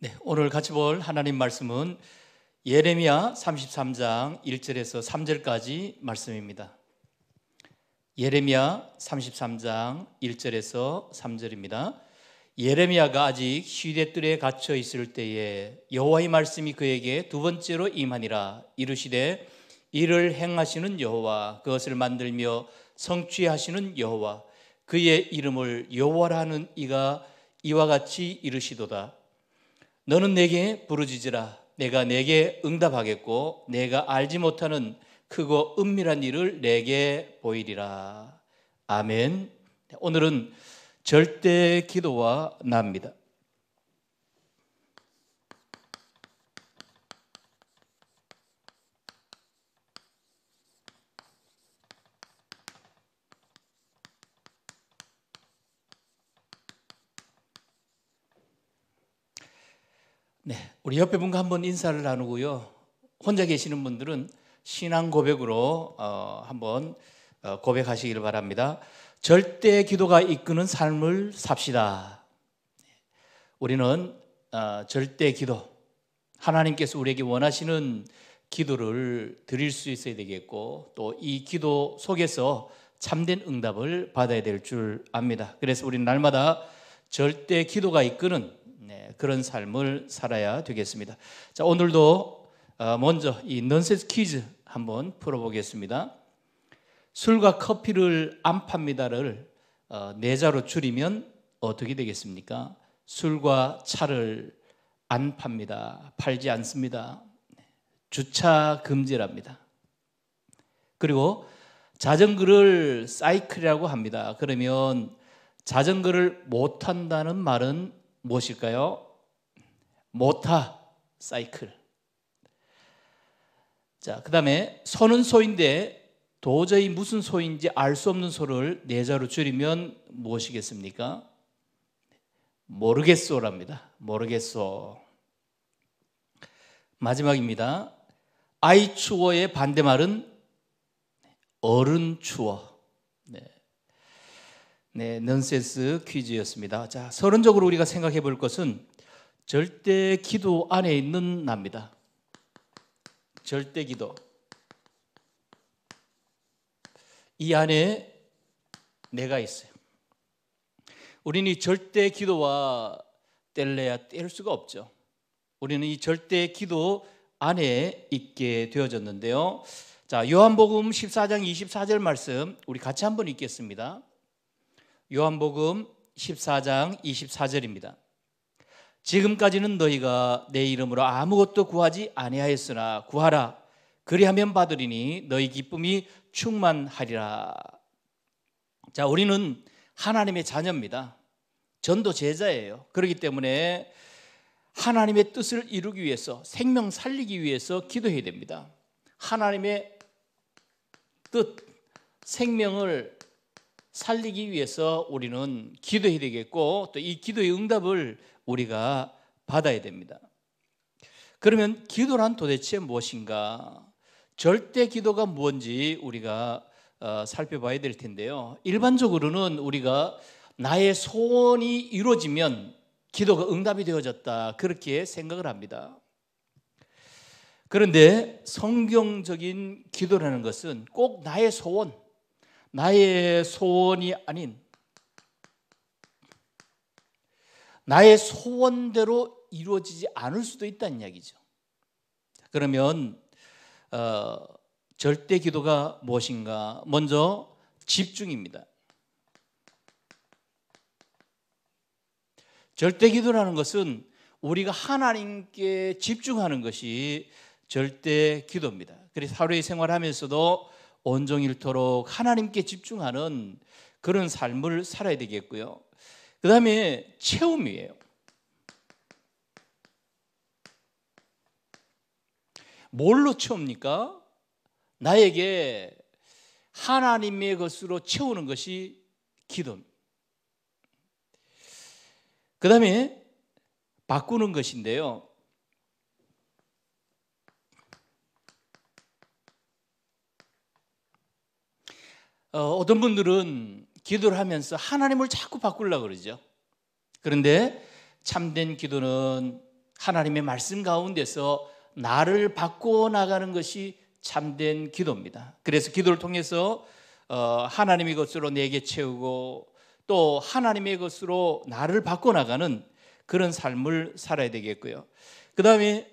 네, 오늘 같이 볼 하나님 말씀은 예레미야 33장 1절에서 3절까지 말씀입니다. 예레미야 33장 1절에서 3절입니다. 예레미야가 아직 시대뜰에 갇혀 있을 때에 여호와의 말씀이 그에게 두 번째로 임하니라 이르시되 이를 행하시는 여호와 그것을 만들며 성취하시는 여호와 그의 이름을 여호와라 는 이가 이와 같이 이르시도다 너는 내게 부르짖으라 내가 내게 응답하겠고 내가 알지 못하는 크고 은밀한 일을 내게 보이리라. 아멘. 오늘은 절대 기도와 납니다. 우리 옆에 분과 한번 인사를 나누고요. 혼자 계시는 분들은 신앙 고백으로 어, 한번 어, 고백하시길 바랍니다. 절대 기도가 이끄는 삶을 삽시다. 우리는 어, 절대 기도, 하나님께서 우리에게 원하시는 기도를 드릴 수 있어야 되겠고 또 이 기도 속에서 참된 응답을 받아야 될 줄 압니다. 그래서 우리는 날마다 절대 기도가 이끄는 네, 그런 삶을 살아야 되겠습니다. 자, 오늘도 어, 먼저 이 넌센스 퀴즈 한번 풀어보겠습니다. 술과 커피를 안 팝니다를 어, 네자로 줄이면 어떻게 되겠습니까? 술과 차를 안 팝니다. 팔지 않습니다. 네, 주차 금지랍니다. 그리고 자전거를 사이클이라고 합니다. 그러면 자전거를 못 탄다는 말은 무엇일까요? 모타 사이클. 자, 그 다음에 소는 소인데 도저히 무슨 소인지 알 수 없는 소를 네자로 줄이면 무엇이겠습니까? 모르겠소랍니다. 모르겠소. 마지막입니다. 아이 추워의 반대말은 어른 추워. 네, 넌센스 퀴즈였습니다. 자, 서론적으로 우리가 생각해 볼 것은 절대 기도 안에 있는 나입니다. 절대 기도. 이 안에 내가 있어요. 우리는 이 절대 기도와 뗄래야 뗄 수가 없죠. 우리는 이 절대 기도 안에 있게 되어졌는데요. 자, 요한복음 14장 24절 말씀 우리 같이 한번 읽겠습니다. 요한복음 14장 24절입니다. 지금까지는 너희가 내 이름으로 아무것도 구하지 아니하였으나 구하라 그리하면 받으리니 너희 기쁨이 충만하리라. 자, 우리는 하나님의 자녀입니다. 전도 제자예요. 그렇기 때문에 하나님의 뜻을 이루기 위해서 생명 살리기 위해서 기도해야 됩니다. 하나님의 뜻, 생명을 살리기 위해서 우리는 기도해야 되겠고 또 이 기도의 응답을 우리가 받아야 됩니다. 그러면 기도란 도대체 무엇인가? 절대 기도가 뭔지 우리가 어, 살펴봐야 될 텐데요. 일반적으로는 우리가 나의 소원이 이루어지면 기도가 응답이 되어졌다. 그렇게 생각을 합니다. 그런데 성경적인 기도라는 것은 꼭 나의 소원, 나의 소원이 아닌 나의 소원대로 이루어지지 않을 수도 있다는 이야기죠. 그러면 어, 절대 기도가 무엇인가? 먼저 집중입니다. 절대 기도라는 것은 우리가 하나님께 집중하는 것이 절대 기도입니다. 그래서 하루의 생활하면서도 온종일토록 하나님께 집중하는 그런 삶을 살아야 되겠고요. 그 다음에 체험이에요. 뭘로 채웁니까? 나에게 하나님의 것으로 채우는 것이 기도입니다. 그 다음에 바꾸는 것인데요. 어, 떤 분들은 기도를 하면서 하나님을 자꾸 바꾸려 고 그러죠. 그런데 참된 기도는 하나님의 말씀 가운데서 나를 바꿔 나가는 것이 참된 기도입니다. 그래서 기도를 통해서 어, 하나님의 것으로 내게 채우고 또 하나님의 것으로 나를 바꿔 나가는 그런 삶을 살아야 되겠고요. 그다음에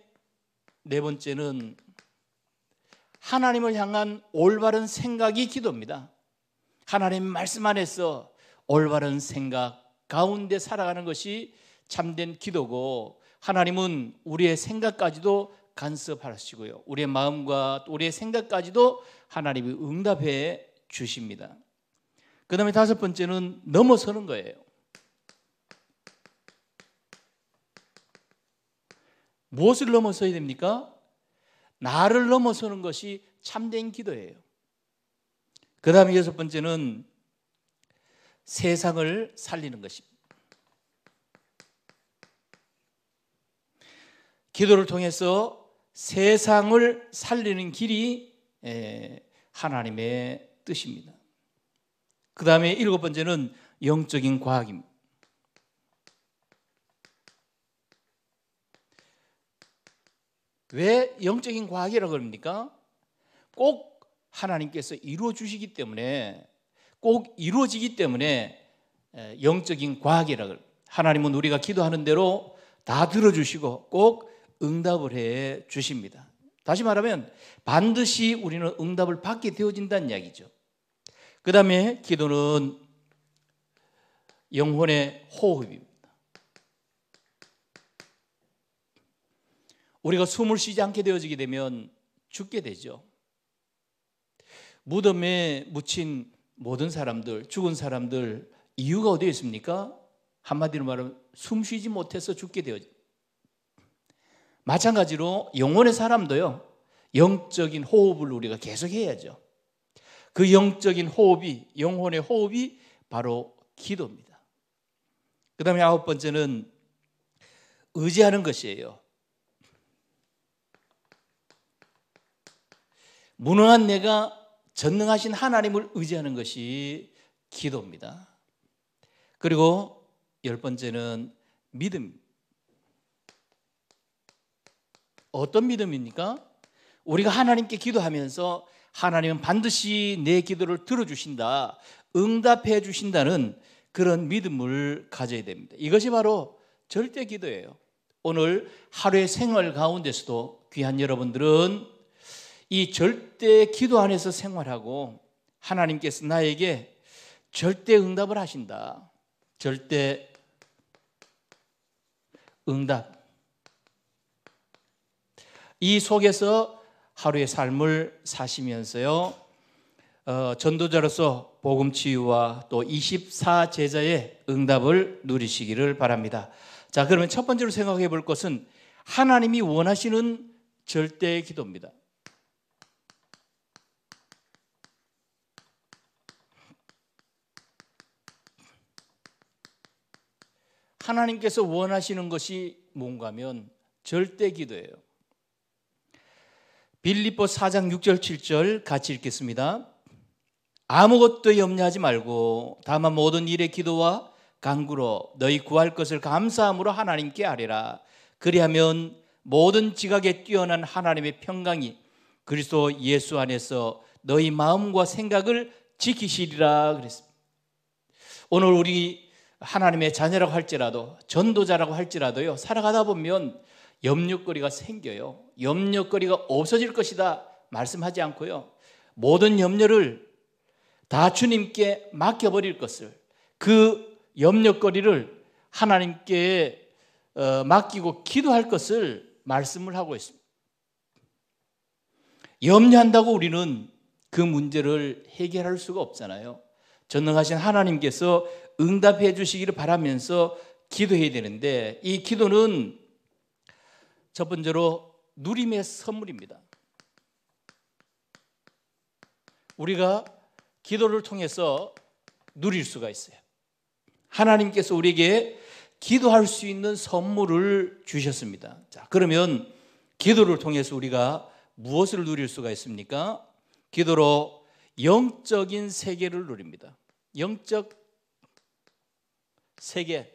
네 번째는 하나님을 향한 올바른 생각이 기도입니다. 하나님 말씀 안에서 올바른 생각 가운데 살아가는 것이 참된 기도고 하나님은 우리의 생각까지도 간섭하시고요. 우리의 마음과 우리의 생각까지도 하나님이 응답해 주십니다. 그 다음에 다섯 번째는 넘어서는 거예요. 무엇을 넘어서야 됩니까? 나를 넘어서는 것이 참된 기도예요. 그 다음에 여섯 번째는 세상을 살리는 것입니다. 기도를 통해서 세상을 살리는 길이 예, 하나님의 뜻입니다. 그 다음에 일곱 번째는 영적인 과학입니다. 왜 영적인 과학이라고 합니까? 꼭 하나님께서 이루어 주시기 때문에 꼭 이루어지기 때문에 영적인 과학이라고 하나님은 우리가 기도하는 대로 다 들어주시고 꼭 응답을 해 주십니다. 다시 말하면 반드시 우리는 응답을 받게 되어진다는 이야기죠. 그 다음에 기도는 영혼의 호흡입니다. 우리가 숨을 쉬지 않게 되어지게 되면 죽게 되죠. 무덤에 묻힌 모든 사람들, 죽은 사람들 이유가 어디에 있습니까? 한마디로 말하면 숨 쉬지 못해서 죽게 되어 마찬가지로 영혼의 사람도요. 영적인 호흡을 우리가 계속 해야죠. 그 영적인 호흡이 영혼의 호흡이 바로 기도입니다. 그다음에 아홉 번째는 의지하는 것이에요. 무능한 내가 전능하신 하나님을 의지하는 것이 기도입니다. 그리고 열 번째는 믿음. 어떤 믿음입니까? 우리가 하나님께 기도하면서 하나님은 반드시 내 기도를 들어주신다, 응답해 주신다는 그런 믿음을 가져야 됩니다. 이것이 바로 절대 기도예요. 오늘 하루의 생활 가운데서도 귀한 여러분들은 이 절대 기도 안에서 생활하고 하나님께서 나에게 절대 응답을 하신다. 절대 응답. 이 속에서 하루의 삶을 사시면서요. 어, 전도자로서 복음 치유와 또 24제자의 응답을 누리시기를 바랍니다. 자, 그러면 첫 번째로 생각해 볼 것은 하나님이 원하시는 절대 기도입니다. 하나님께서 원하시는 것이 뭔가면 하 절대 기도예요. 빌립보 4장 6절 7절 같이 읽겠습니다. 아무것도 염려하지 말고 다만 모든 일의 기도와 간구로 너희 구할 것을 감사함으로 하나님께 아뢰라. 그리하면 모든 지각에 뛰어난 하나님의 평강이 그리스도 예수 안에서 너희 마음과 생각을 지키시리라 그랬습니다. 오늘 우리 하나님의 자녀라고 할지라도 전도자라고 할지라도요 살아가다 보면 염려거리가 생겨요. 염려거리가 없어질 것이다 말씀하지 않고요 모든 염려를 다 주님께 맡겨버릴 것을 그 염려거리를 하나님께 어, 맡기고 기도할 것을 말씀을 하고 있습니다. 염려한다고 우리는 그 문제를 해결할 수가 없잖아요. 전능하신 하나님께서 응답해 주시기를 바라면서 기도해야 되는데 이 기도는 첫 번째로 누림의 선물입니다. 우리가 기도를 통해서 누릴 수가 있어요. 하나님께서 우리에게 기도할 수 있는 선물을 주셨습니다. 자, 그러면 기도를 통해서 우리가 무엇을 누릴 수가 있습니까? 기도로 영적인 세계를 누립니다. 영적 세계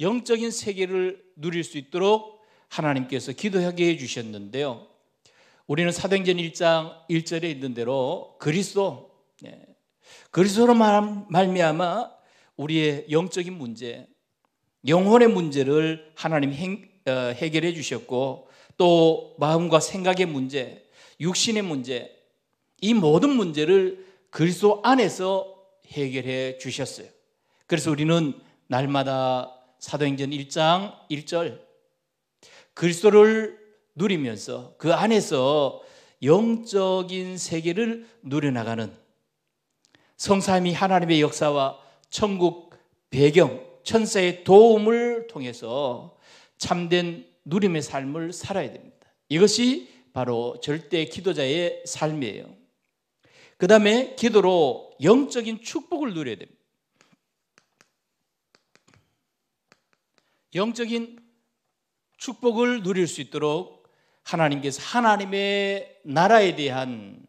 영적인 세계를 누릴 수 있도록 하나님께서 기도하게 해 주셨는데요. 우리는 사도행전 1장 1절에 있는 대로 그리스도 예, 그리스도로 말미암아 우리의 영적인 문제, 영혼의 문제를 하나님 어, 해결해 주셨고 또 마음과 생각의 문제, 육신의 문제 이 모든 문제를 그리스도 안에서 해결해 주셨어요. 그래서 우리는 날마다 사도행전 1장 1절 그리스도를 누리면서 그 안에서 영적인 세계를 누려나가는 성삼이 하나님의 역사와 천국 배경, 천사의 도움을 통해서 참된 누림의 삶을 살아야 됩니다. 이것이 바로 절대 기도자의 삶이에요. 그 다음에 기도로 영적인 축복을 누려야 됩니다. 영적인 축복을 누릴 수 있도록 하나님께서 하나님의 나라에 대한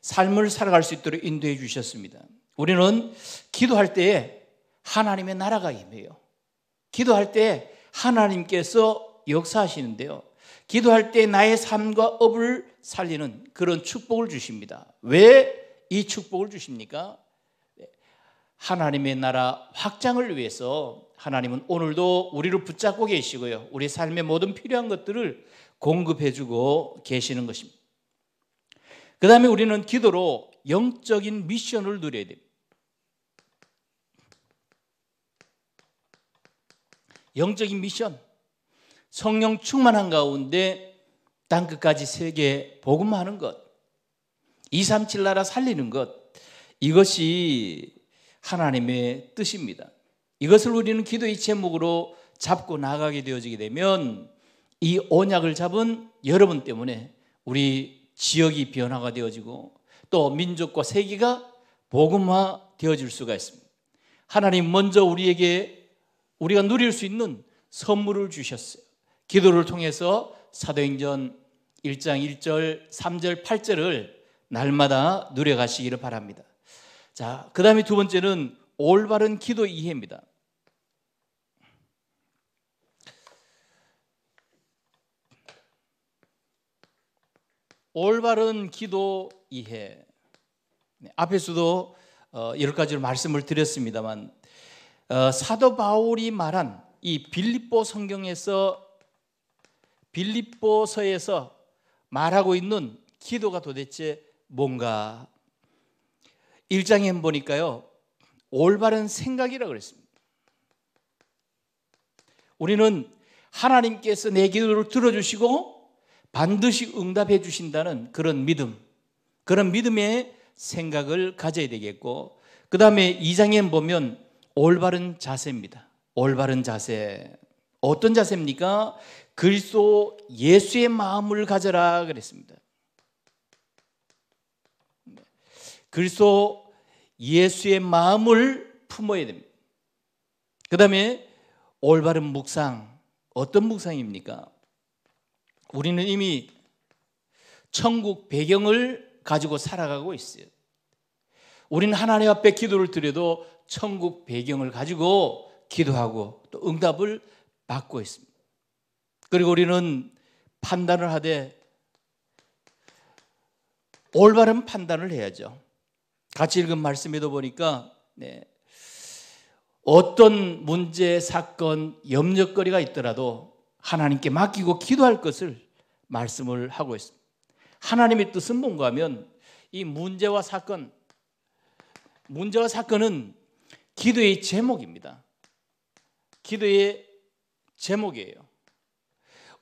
삶을 살아갈 수 있도록 인도해 주셨습니다. 우리는 기도할 때에 하나님의 나라가 임해요. 기도할 때 하나님께서 역사하시는데요. 기도할 때 나의 삶과 업을 살리는 그런 축복을 주십니다. 왜 이 축복을 주십니까? 하나님의 나라 확장을 위해서 하나님은 오늘도 우리를 붙잡고 계시고요. 우리 삶의 모든 필요한 것들을 공급해 주고 계시는 것입니다. 그 다음에 우리는 기도로 영적인 미션을 누려야 됩니다. 영적인 미션. 성령 충만한 가운데 땅 끝까지 세계 복음하는 것. 237 나라 살리는 것. 이것이 하나님의 뜻입니다. 이것을 우리는 기도의 제목으로 잡고 나가게 되어지게 되면 이 언약을 잡은 여러분 때문에 우리 지역이 변화가 되어지고 또 민족과 세계가 복음화 되어질 수가 있습니다. 하나님 먼저 우리에게 우리가 누릴 수 있는 선물을 주셨어요. 기도를 통해서 사도행전 1장 1절, 3절, 8절을 날마다 누려가시기를 바랍니다. 자, 그 다음에 두 번째는 올바른 기도 이해입니다. 올바른 기도 이해. 네, 앞에서도 어, 여러 가지로 말씀을 드렸습니다만 어, 사도 바울이 말한 이 빌립보 성경에서 빌립보서에서 말하고 있는 기도가 도대체 뭔가 1장에 보니까요. 올바른 생각이라고 그랬습니다. 우리는 하나님께서 내 기도를 들어주시고 반드시 응답해 주신다는 그런 믿음, 그런 믿음의 생각을 가져야 되겠고, 그 다음에 2장에 보면 올바른 자세입니다. 올바른 자세. 어떤 자세입니까? 그리스도 예수의 마음을 가져라 그랬습니다. 그리스도 예수의 마음을 품어야 됩니다. 그 다음에 올바른 묵상. 어떤 묵상입니까? 우리는 이미 천국 배경을 가지고 살아가고 있어요. 우리는 하나님 앞에 기도를 드려도 천국 배경을 가지고 기도하고 또 응답을 받고 있습니다. 그리고 우리는 판단을 하되 올바른 판단을 해야죠. 같이 읽은 말씀에도 보니까 네, 어떤 문제, 사건, 염려거리가 있더라도 하나님께 맡기고 기도할 것을 말씀을 하고 있습니다. 하나님의 뜻은 뭔가 하면 이 문제와 사건, 문제와 사건은 기도의 제목입니다. 기도의 제목이에요.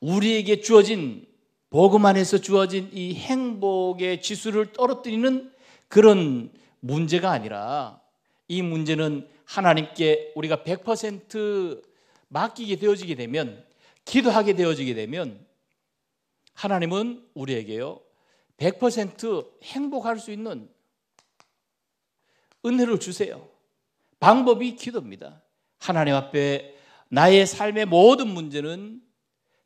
우리에게 주어진 복음 안에서 주어진 이 행복의 지수를 떨어뜨리는 그런 문제가 아니라 이 문제는 하나님께 우리가 100% 맡기게 되어지게 되면 기도하게 되어지게 되면 하나님은 우리에게요 100% 행복할 수 있는 은혜를 주세요. 방법이 기도입니다. 하나님 앞에 나의 삶의 모든 문제는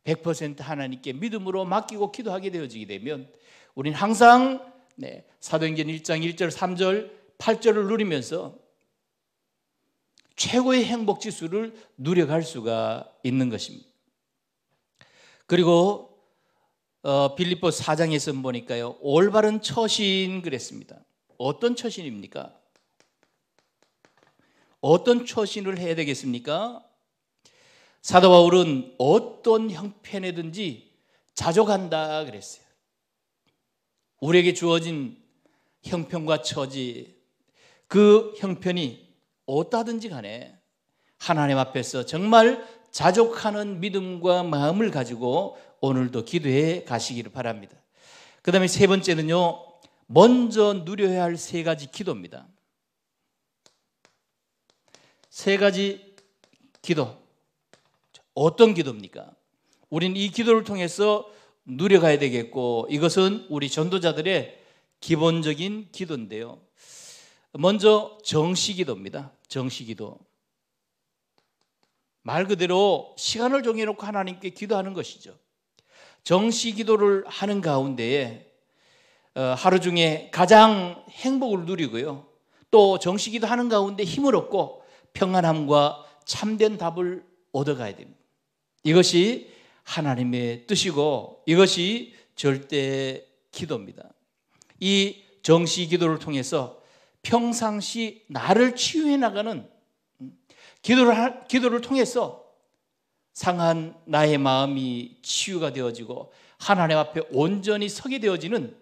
100% 하나님께 믿음으로 맡기고 기도하게 되어지게 되면 우린 항상 네, 사도행전 1장 1절 3절 8절을 누리면서 최고의 행복 지수를 누려갈 수가 있는 것입니다. 그리고 어, 빌립보 4장에서 보니까요. 올바른 처신 그랬습니다. 어떤 처신입니까? 어떤 처신을 해야 되겠습니까? 사도 바울은 어떤 형편에든지 자족한다 그랬어요. 우리에게 주어진 형편과 처지 그 형편이 어떠든지 간에 하나님 앞에서 정말 자족하는 믿음과 마음을 가지고 오늘도 기도해 가시기를 바랍니다. 그 다음에 세 번째는요, 먼저 누려야 할 세 가지 기도입니다. 세 가지 기도. 어떤 기도입니까? 우린이 기도를 통해서 누려가야 되겠고 이것은 우리 전도자들의 기본적인 기도인데요. 먼저 정시기도입니다. 정시기도. 말 그대로 시간을 정해놓고 하나님께 기도하는 것이죠. 정시기도를 하는 가운데에 어, 하루 중에 가장 행복을 누리고요. 또 정시기도 하는 가운데 힘을 얻고 평안함과 참된 답을 얻어가야 됩니다. 이것이 하나님의 뜻이고 이것이 절대 기도입니다. 이 정시 기도를 통해서 평상시 나를 치유해 나가는 음, 기도를 기도를 통해서 상한 나의 마음이 치유가 되어지고 하나님 앞에 온전히 서게 되어지는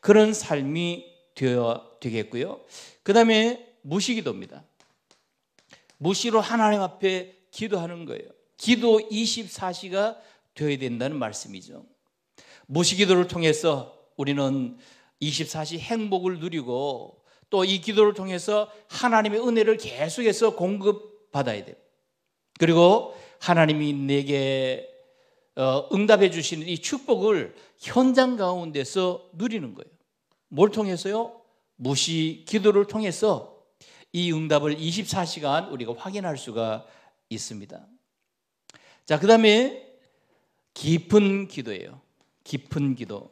그런 삶이 되어 되겠고요. 그다음에 무시기도입니다. 무시로 하나님 앞에 기도하는 거예요. 기도 24시가 되어야 된다는 말씀이죠. 무시기도를 통해서 우리는 24시 행복을 누리고 또 이 기도를 통해서 하나님의 은혜를 계속해서 공급받아야 됩니다. 그리고 하나님이 내게 어, 응답해 주시는 이 축복을 현장 가운데서 누리는 거예요. 뭘 통해서요? 무시 기도를 통해서 이 응답을 24시간 우리가 확인할 수가 있습니다. 자, 그 다음에 깊은 기도예요. 깊은 기도.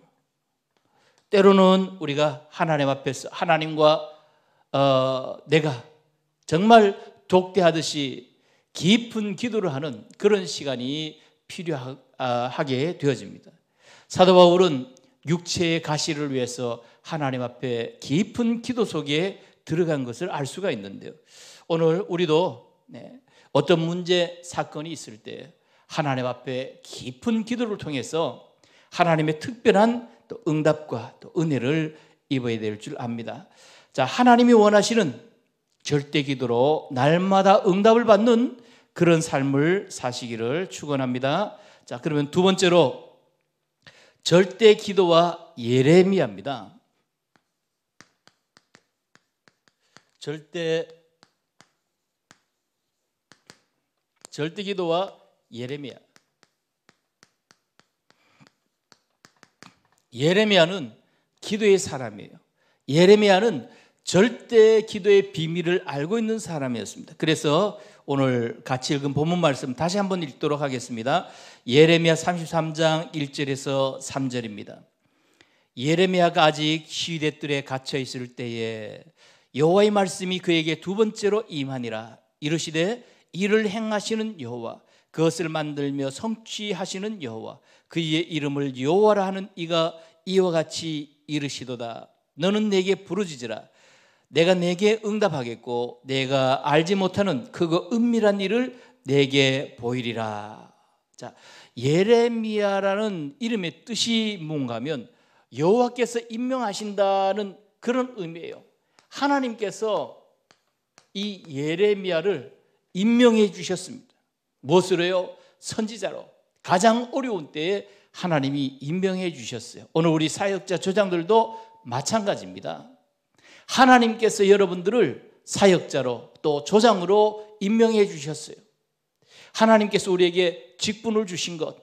때로는 우리가 하나님 앞에서 하나님과 어, 내가 정말 독대하듯이 깊은 기도를 하는 그런 시간이 필요하게 되어집니다. 사도 바울은 육체의 가시를 위해서 하나님 앞에 깊은 기도 속에 들어간 것을 알 수가 있는데요. 오늘 우리도 네, 어떤 문제 사건이 있을 때 하나님 앞에 깊은 기도를 통해서 하나님의 특별한 또 응답과 또 은혜를 입어야 될 줄 압니다. 자, 하나님이 원하시는 절대 기도로 날마다 응답을 받는 그런 삶을 사시기를 축원합니다. 자, 그러면 두 번째로 절대 기도와 예레미야입니다. 절대 절대 기도와 예레미야. 예레미야는 기도의 사람이에요. 예레미야는 절대 기도의 비밀을 알고 있는 사람이었습니다. 그래서 오늘 같이 읽은 본문 말씀 다시 한번 읽도록 하겠습니다. 예레미야 33장 1절에서 3절입니다. 예레미야가 아직 시위대 뜰에 갇혀 있을 때에 여호와의 말씀이 그에게 두 번째로 임하니라 이르시되 이를 행하시는 여호와 그것을 만들며 성취하시는 여호와 그의 이름을 여호와라 하는 이가 이와 같이 이르시도다 너는 내게 부르짖으라 내가 내게 응답하겠고 내가 알지 못하는 그거 은밀한 일을 내게 보이리라 자 예레미야라는 이름의 뜻이 뭔가면 여호와께서 임명하신다는 그런 의미예요 하나님께서 이 예레미야를 임명해 주셨습니다 무엇으로요? 선지자로 가장 어려운 때에 하나님이 임명해 주셨어요. 오늘 우리 사역자 조장들도 마찬가지입니다. 하나님께서 여러분들을 사역자로 또 조장으로 임명해 주셨어요. 하나님께서 우리에게 직분을 주신 것.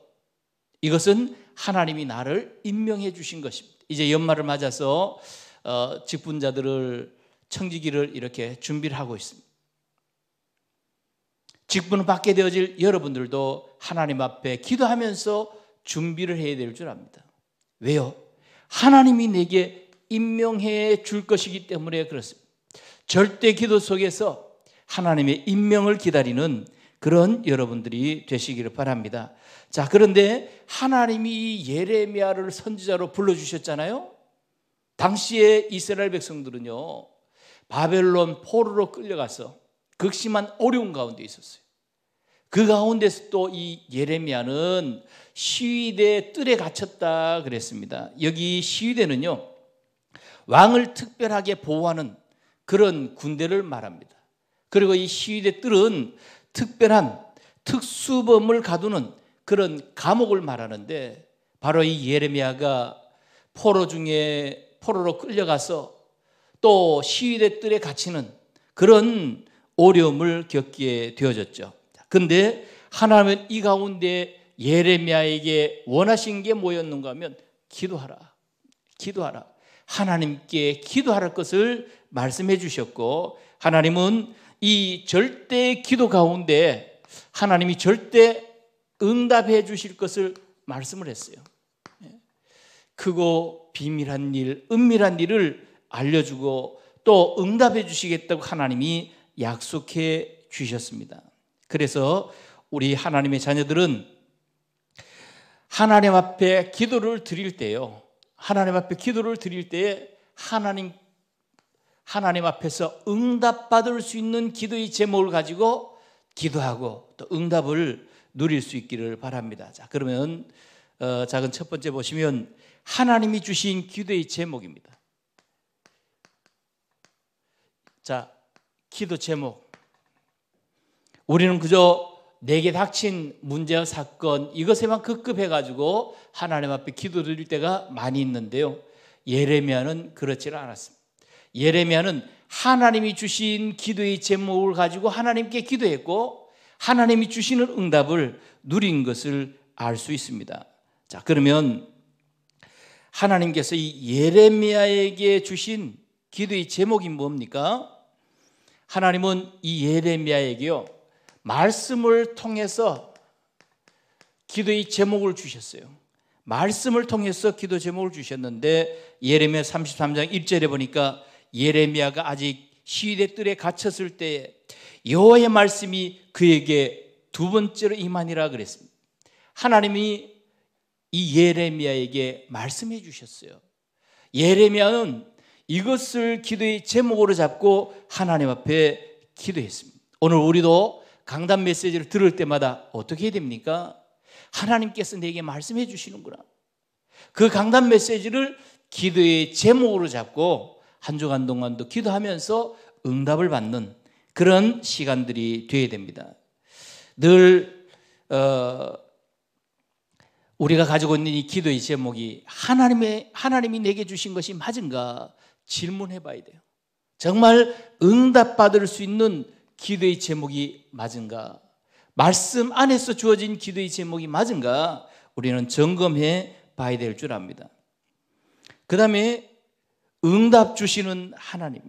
이것은 하나님이 나를 임명해 주신 것입니다. 이제 연말을 맞아서 어, 직분자들을 청지기를 이렇게 준비를 하고 있습니다. 직분을 받게 되어질 여러분들도 하나님 앞에 기도하면서 준비를 해야 될 줄 압니다. 왜요? 하나님이 내게 임명해 줄 것이기 때문에 그렇습니다. 절대 기도 속에서 하나님의 임명을 기다리는 그런 여러분들이 되시기를 바랍니다. 자, 그런데 하나님이 예레미야를 선지자로 불러 주셨잖아요. 당시에 이스라엘 백성들은요. 바벨론 포로로 끌려가서 극심한 어려움 가운데 있었어요. 그 가운데서 또 이 예레미야는 시위대 뜰에 갇혔다 그랬습니다. 여기 시위대는요. 왕을 특별하게 보호하는 그런 군대를 말합니다. 그리고 이 시위대 뜰은 특별한 특수범을 가두는 그런 감옥을 말하는데 바로 이 예레미야가 포로 중에 포로로 끌려가서 또 시위대 뜰에 갇히는 그런 어려움을 겪게 되어졌죠. 근데 하나님은 이 가운데 예레미야에게 원하신 게 뭐였는가 하면 기도하라. 기도하라. 하나님께 기도할 것을 말씀해 주셨고 하나님은 이 절대 기도 가운데 하나님이 절대 응답해 주실 것을 말씀을 했어요. 크고 비밀한 일, 은밀한 일을 알려주고 또 응답해 주시겠다고 하나님이 약속해 주셨습니다. 그래서 우리 하나님의 자녀들은 하나님 앞에 기도를 드릴 때요. 하나님 앞에 기도를 드릴 때에 하나님 하나님 앞에서 응답받을 수 있는 기도의 제목을 가지고 기도하고 또 응답을 누릴 수 있기를 바랍니다. 자, 그러면 어, 작은 첫 번째 보시면 하나님이 주신 기도의 제목입니다. 자, 기도 제목. 우리는 그저 내게 닥친 문제와 사건 이것에만 급급해 가지고 하나님 앞에 기도드릴 때가 많이 있는데요. 예레미야는 그렇지 않았습니다. 예레미야는 하나님이 주신 기도의 제목을 가지고 하나님께 기도했고 하나님이 주시는 응답을 누린 것을 알 수 있습니다. 자, 그러면 하나님께서 이 예레미야에게 주신 기도의 제목이 뭡니까? 하나님은 이 예레미야에게요. 말씀을 통해서 기도의 제목을 주셨어요. 말씀을 통해서 기도 제목을 주셨는데 예레미야 33장 1절에 보니까 예레미야가 아직 시위대 뜰에 갇혔을 때에 여호와의 말씀이 그에게 두 번째로 임하니라 그랬습니다. 하나님이 이 예레미야에게 말씀해 주셨어요. 예레미야는 이것을 기도의 제목으로 잡고 하나님 앞에 기도했습니다. 오늘 우리도 강단 메시지를 들을 때마다 어떻게 해야 됩니까? 하나님께서 내게 말씀해 주시는구나. 그 강단 메시지를 기도의 제목으로 잡고 한 주간 동안도 기도하면서 응답을 받는 그런 시간들이 되어야 됩니다. 늘 어, 우리가 가지고 있는 이 기도의 제목이 하나님의 하나님이 내게 주신 것이 맞은가 질문해 봐야 돼요. 정말 응답받을 수 있는 기도의 제목이 맞은가? 말씀 안에서 주어진 기도의 제목이 맞은가? 우리는 점검해 봐야 될 줄 압니다. 그 다음에 응답 주시는 하나님.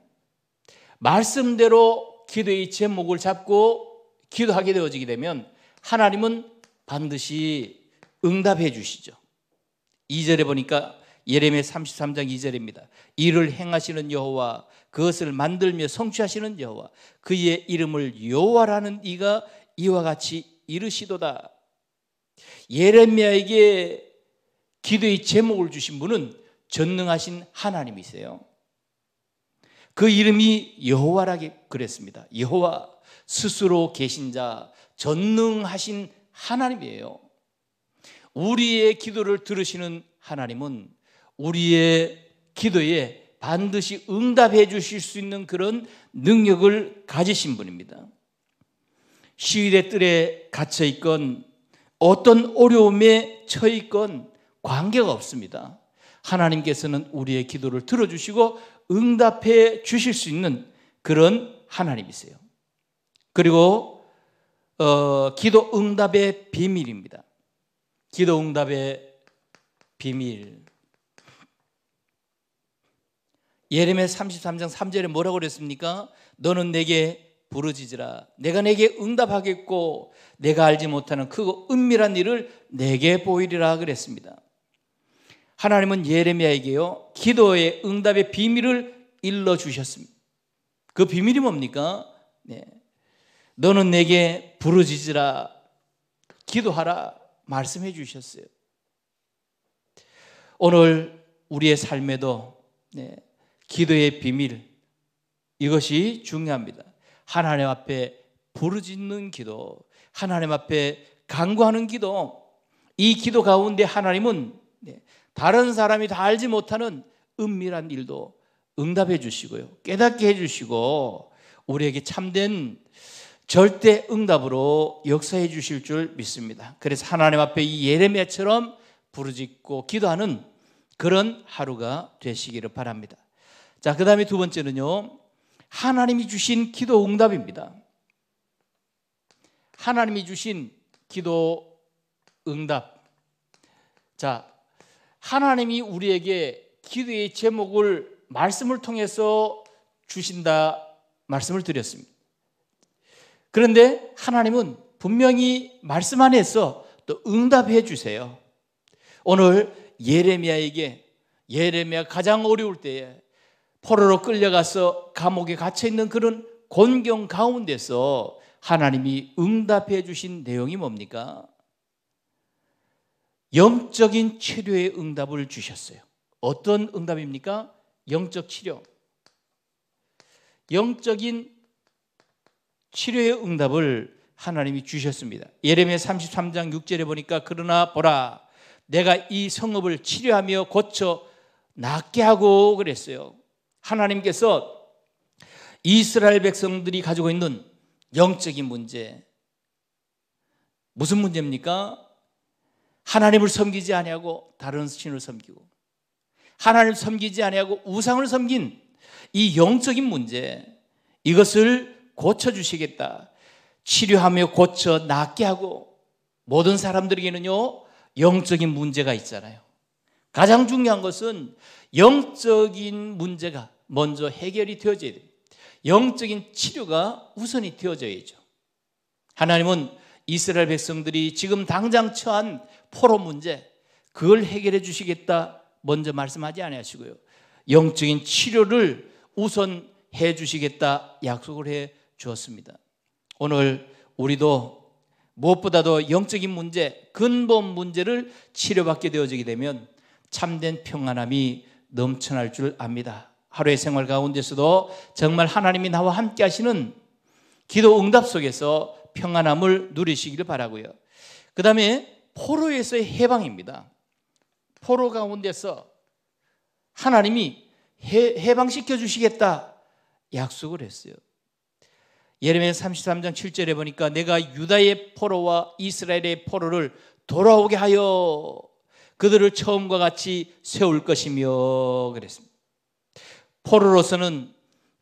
말씀대로 기도의 제목을 잡고 기도하게 되어지게 되면 하나님은 반드시 응답해 주시죠. 2절에 보니까 예레미야 33장 2절입니다. 이를 행하시는 여호와 그것을 만들며 성취하시는 여호와 그의 이름을 여호와라는 이가 이와 같이 이르시도다. 예레미야에게 기도의 제목을 주신 분은 전능하신 하나님이세요. 그 이름이 여호와라고 그랬습니다. 여호와 스스로 계신 자 전능하신 하나님이에요. 우리의 기도를 들으시는 하나님은 우리의 기도에 반드시 응답해 주실 수 있는 그런 능력을 가지신 분입니다. 시위대 뜰에 갇혀 있건 어떤 어려움에 처해 있건 관계가 없습니다. 하나님께서는 우리의 기도를 들어주시고 응답해 주실 수 있는 그런 하나님이세요. 그리고 어, 기도 응답의 비밀입니다. 기도 응답의 비밀. 예레미야 33장 3절에 뭐라고 그랬습니까? 너는 내게 부르짖으라 내가 내게 응답하겠고 내가 알지 못하는 크고 그 은밀한 일을 내게 보이리라 그랬습니다. 하나님은 예레미야에게요. 기도의 응답의 비밀을 일러 주셨습니다. 그 비밀이 뭡니까? 네. 너는 내게 부르짖으라 기도하라 말씀해 주셨어요. 오늘 우리의 삶에도 네. 기도의 비밀 이것이 중요합니다. 하나님 앞에 부르짖는 기도, 하나님 앞에 간구하는 기도. 이 기도 가운데 하나님은 예, 다른 사람이 다 알지 못하는 은밀한 일도 응답해 주시고요. 깨닫게 해 주시고 우리에게 참된 절대 응답으로 역사해 주실 줄 믿습니다. 그래서 하나님 앞에 이 예레미야처럼 부르짖고 기도하는 그런 하루가 되시기를 바랍니다. 자, 그 다음에 두 번째는요. 하나님이 주신 기도 응답입니다. 하나님이 주신 기도 응답. 자, 하나님이 우리에게 기도의 제목을 말씀을 통해서 주신다 말씀을 드렸습니다. 그런데 하나님은 분명히 말씀 안에서 또 응답해 주세요. 오늘 예레미야에게 예레미야 가장 어려울 때에 포로로 끌려가서 감옥에 갇혀 있는 그런 곤경 가운데서 하나님이 응답해 주신 내용이 뭡니까? 영적인 치료의 응답을 주셨어요. 어떤 응답입니까? 영적 치료. 영적인 치료의 응답을 하나님이 주셨습니다. 예레미야 33장 6절에 보니까 그러나 보라 내가 이 성읍을 치료하며 고쳐 낫게 하고 그랬어요. 하나님께서 이스라엘 백성들이 가지고 있는 영적인 문제 무슨 문제입니까? 하나님을 섬기지 아니하고 다른 신을 섬기고 하나님 섬기지 아니하고 우상을 섬긴 이 영적인 문제 이것을 고쳐 주시겠다. 치료하며 고쳐 낫게 하고 모든 사람들에게는요 영적인 문제가 있잖아요. 가장 중요한 것은 영적인 문제가 먼저 해결이 되어져야 됩니다. 영적인 치료가 우선이 되어져야죠. 하나님은 이스라엘 백성들이 지금 당장 처한 포로 문제 그걸 해결해 주시겠다 먼저 말씀하지 아니시고요 영적인 치료를 우선 해 주시겠다 약속을 해 주었습니다. 오늘 우리도 무엇보다도 영적인 문제, 근본 문제를 치료받게 되어지게 되면 참된 평안함이 넘쳐날 줄 압니다. 하루의 생활 가운데서도 정말 하나님이 나와 함께 하시는 기도 응답 속에서 평안함을 누리시기를 바라고요. 그 다음에 포로에서의 해방입니다. 포로 가운데서 하나님이 해, 방시켜 주시겠다 약속을 했어요. 예레미야 33장 7절에 보니까 내가 유다의 포로와 이스라엘의 포로를 돌아오게 하여 그들을 처음과 같이 세울 것이며 그랬습니다. 포로로서는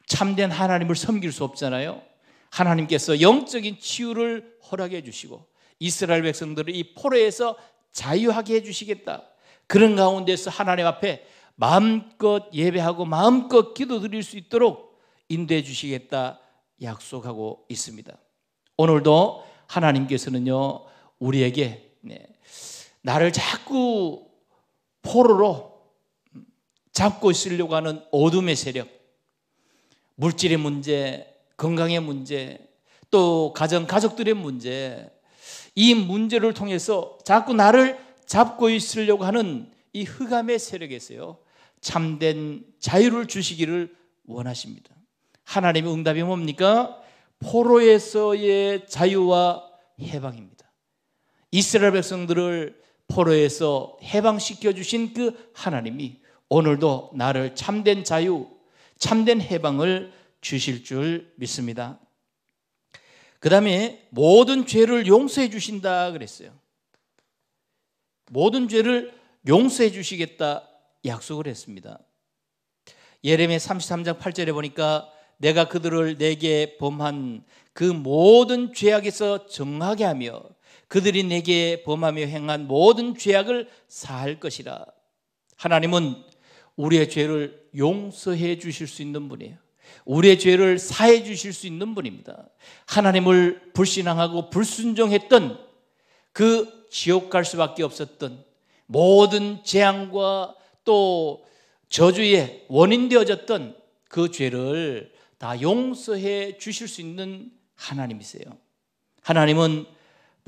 참된 하나님을 섬길 수 없잖아요. 하나님께서 영적인 치유를 허락해 주시고 이스라엘 백성들을 이 포로에서 자유하게 해 주시겠다. 그런 가운데서 하나님 앞에 마음껏 예배하고 마음껏 기도 드릴 수 있도록 인도해 주시겠다 약속하고 있습니다. 오늘도 하나님께서는요, 우리에게 네, 나를 자꾸 포로로 잡고 있으려고 하는 어둠의 세력, 물질의 문제, 건강의 문제, 또 가정, 가족들의 문제, 이 문제를 통해서 자꾸 나를 잡고 있으려고 하는 이 흑암의 세력에서요, 참된 자유를 주시기를 원하십니다. 하나님의 응답이 뭡니까? 포로에서의 자유와 해방입니다. 이스라엘 백성들을 포로에서 해방시켜 주신 그 하나님이 오늘도 나를 참된 자유, 참된 해방을 주실 줄 믿습니다. 그 다음에 모든 죄를 용서해 주신다 그랬어요. 모든 죄를 용서해 주시겠다 약속을 했습니다. 예레미 33장 8절에 보니까 내가 그들을 내게 범한 그 모든 죄악에서 정하게 하며 그들이 내게 범하며 행한 모든 죄악을 사할 것이라. 하나님은 우리의 죄를 용서해 주실 수 있는 분이에요. 우리의 죄를 사해 주실 수 있는 분입니다. 하나님을 불신앙하고 불순종했던 그 지옥 갈 수밖에 없었던 모든 재앙과 또 저주의 원인 되어졌던 그 죄를 다 용서해 주실 수 있는 하나님이세요. 하나님은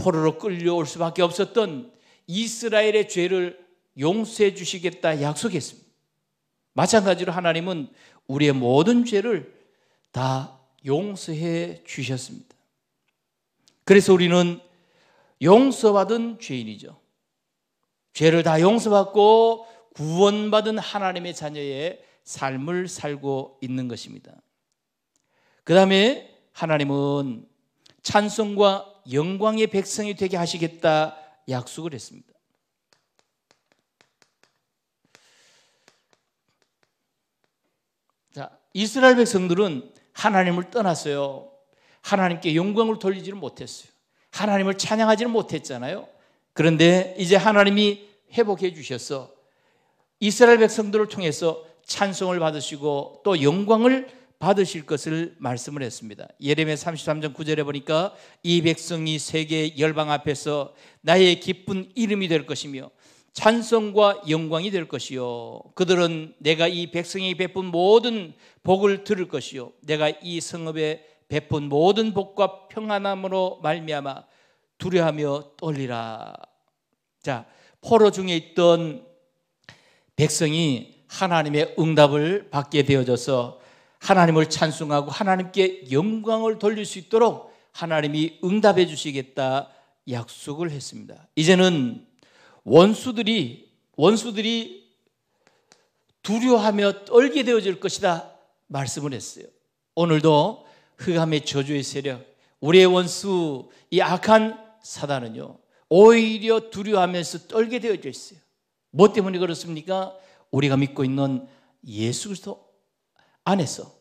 포로로 끌려올 수밖에 없었던 이스라엘의 죄를 용서해 주시겠다 약속했습니다. 마찬가지로 하나님은 우리의 모든 죄를 다 용서해 주셨습니다. 그래서 우리는 용서받은 죄인이죠. 죄를 다 용서받고 구원받은 하나님의 자녀의 삶을 살고 있는 것입니다. 그 다음에 하나님은 찬송과 영광의 백성이 되게 하시겠다 약속을 했습니다. 자, 이스라엘 백성들은 하나님을 떠났어요. 하나님께 영광을 돌리지는 못했어요. 하나님을 찬양하지는 못했잖아요. 그런데 이제 하나님이 회복해 주셔서 이스라엘 백성들을 통해서 찬송을 받으시고 또 영광을 받으실 것을 말씀을 했습니다. 예레미 33장 9절에 보니까 이 백성이 세계 열방 앞에서 나의 기쁜 이름이 될 것이며 찬성과 영광이 될 것이요 그들은 내가 이 백성이 베푼 모든 복을 들을 것이요 내가 이 성읍에 베푼 모든 복과 평안함으로 말미암아 두려하며 떨리라. 자, 포로 중에 있던 백성이 하나님의 응답을 받게 되어져서 하나님을 찬송하고 하나님께 영광을 돌릴 수 있도록 하나님이 응답해 주시겠다 약속을 했습니다. 이제는 원수들이 원수들이 두려하며 떨게 되어질 것이다 말씀을 했어요. 오늘도 흑암의 저주의 세력, 우리의 원수 이 악한 사단은요. 오히려 두려하면서 떨게 되어져 있어요. 뭐 때문에 그렇습니까? 우리가 믿고 있는 예수 그리스도 안에서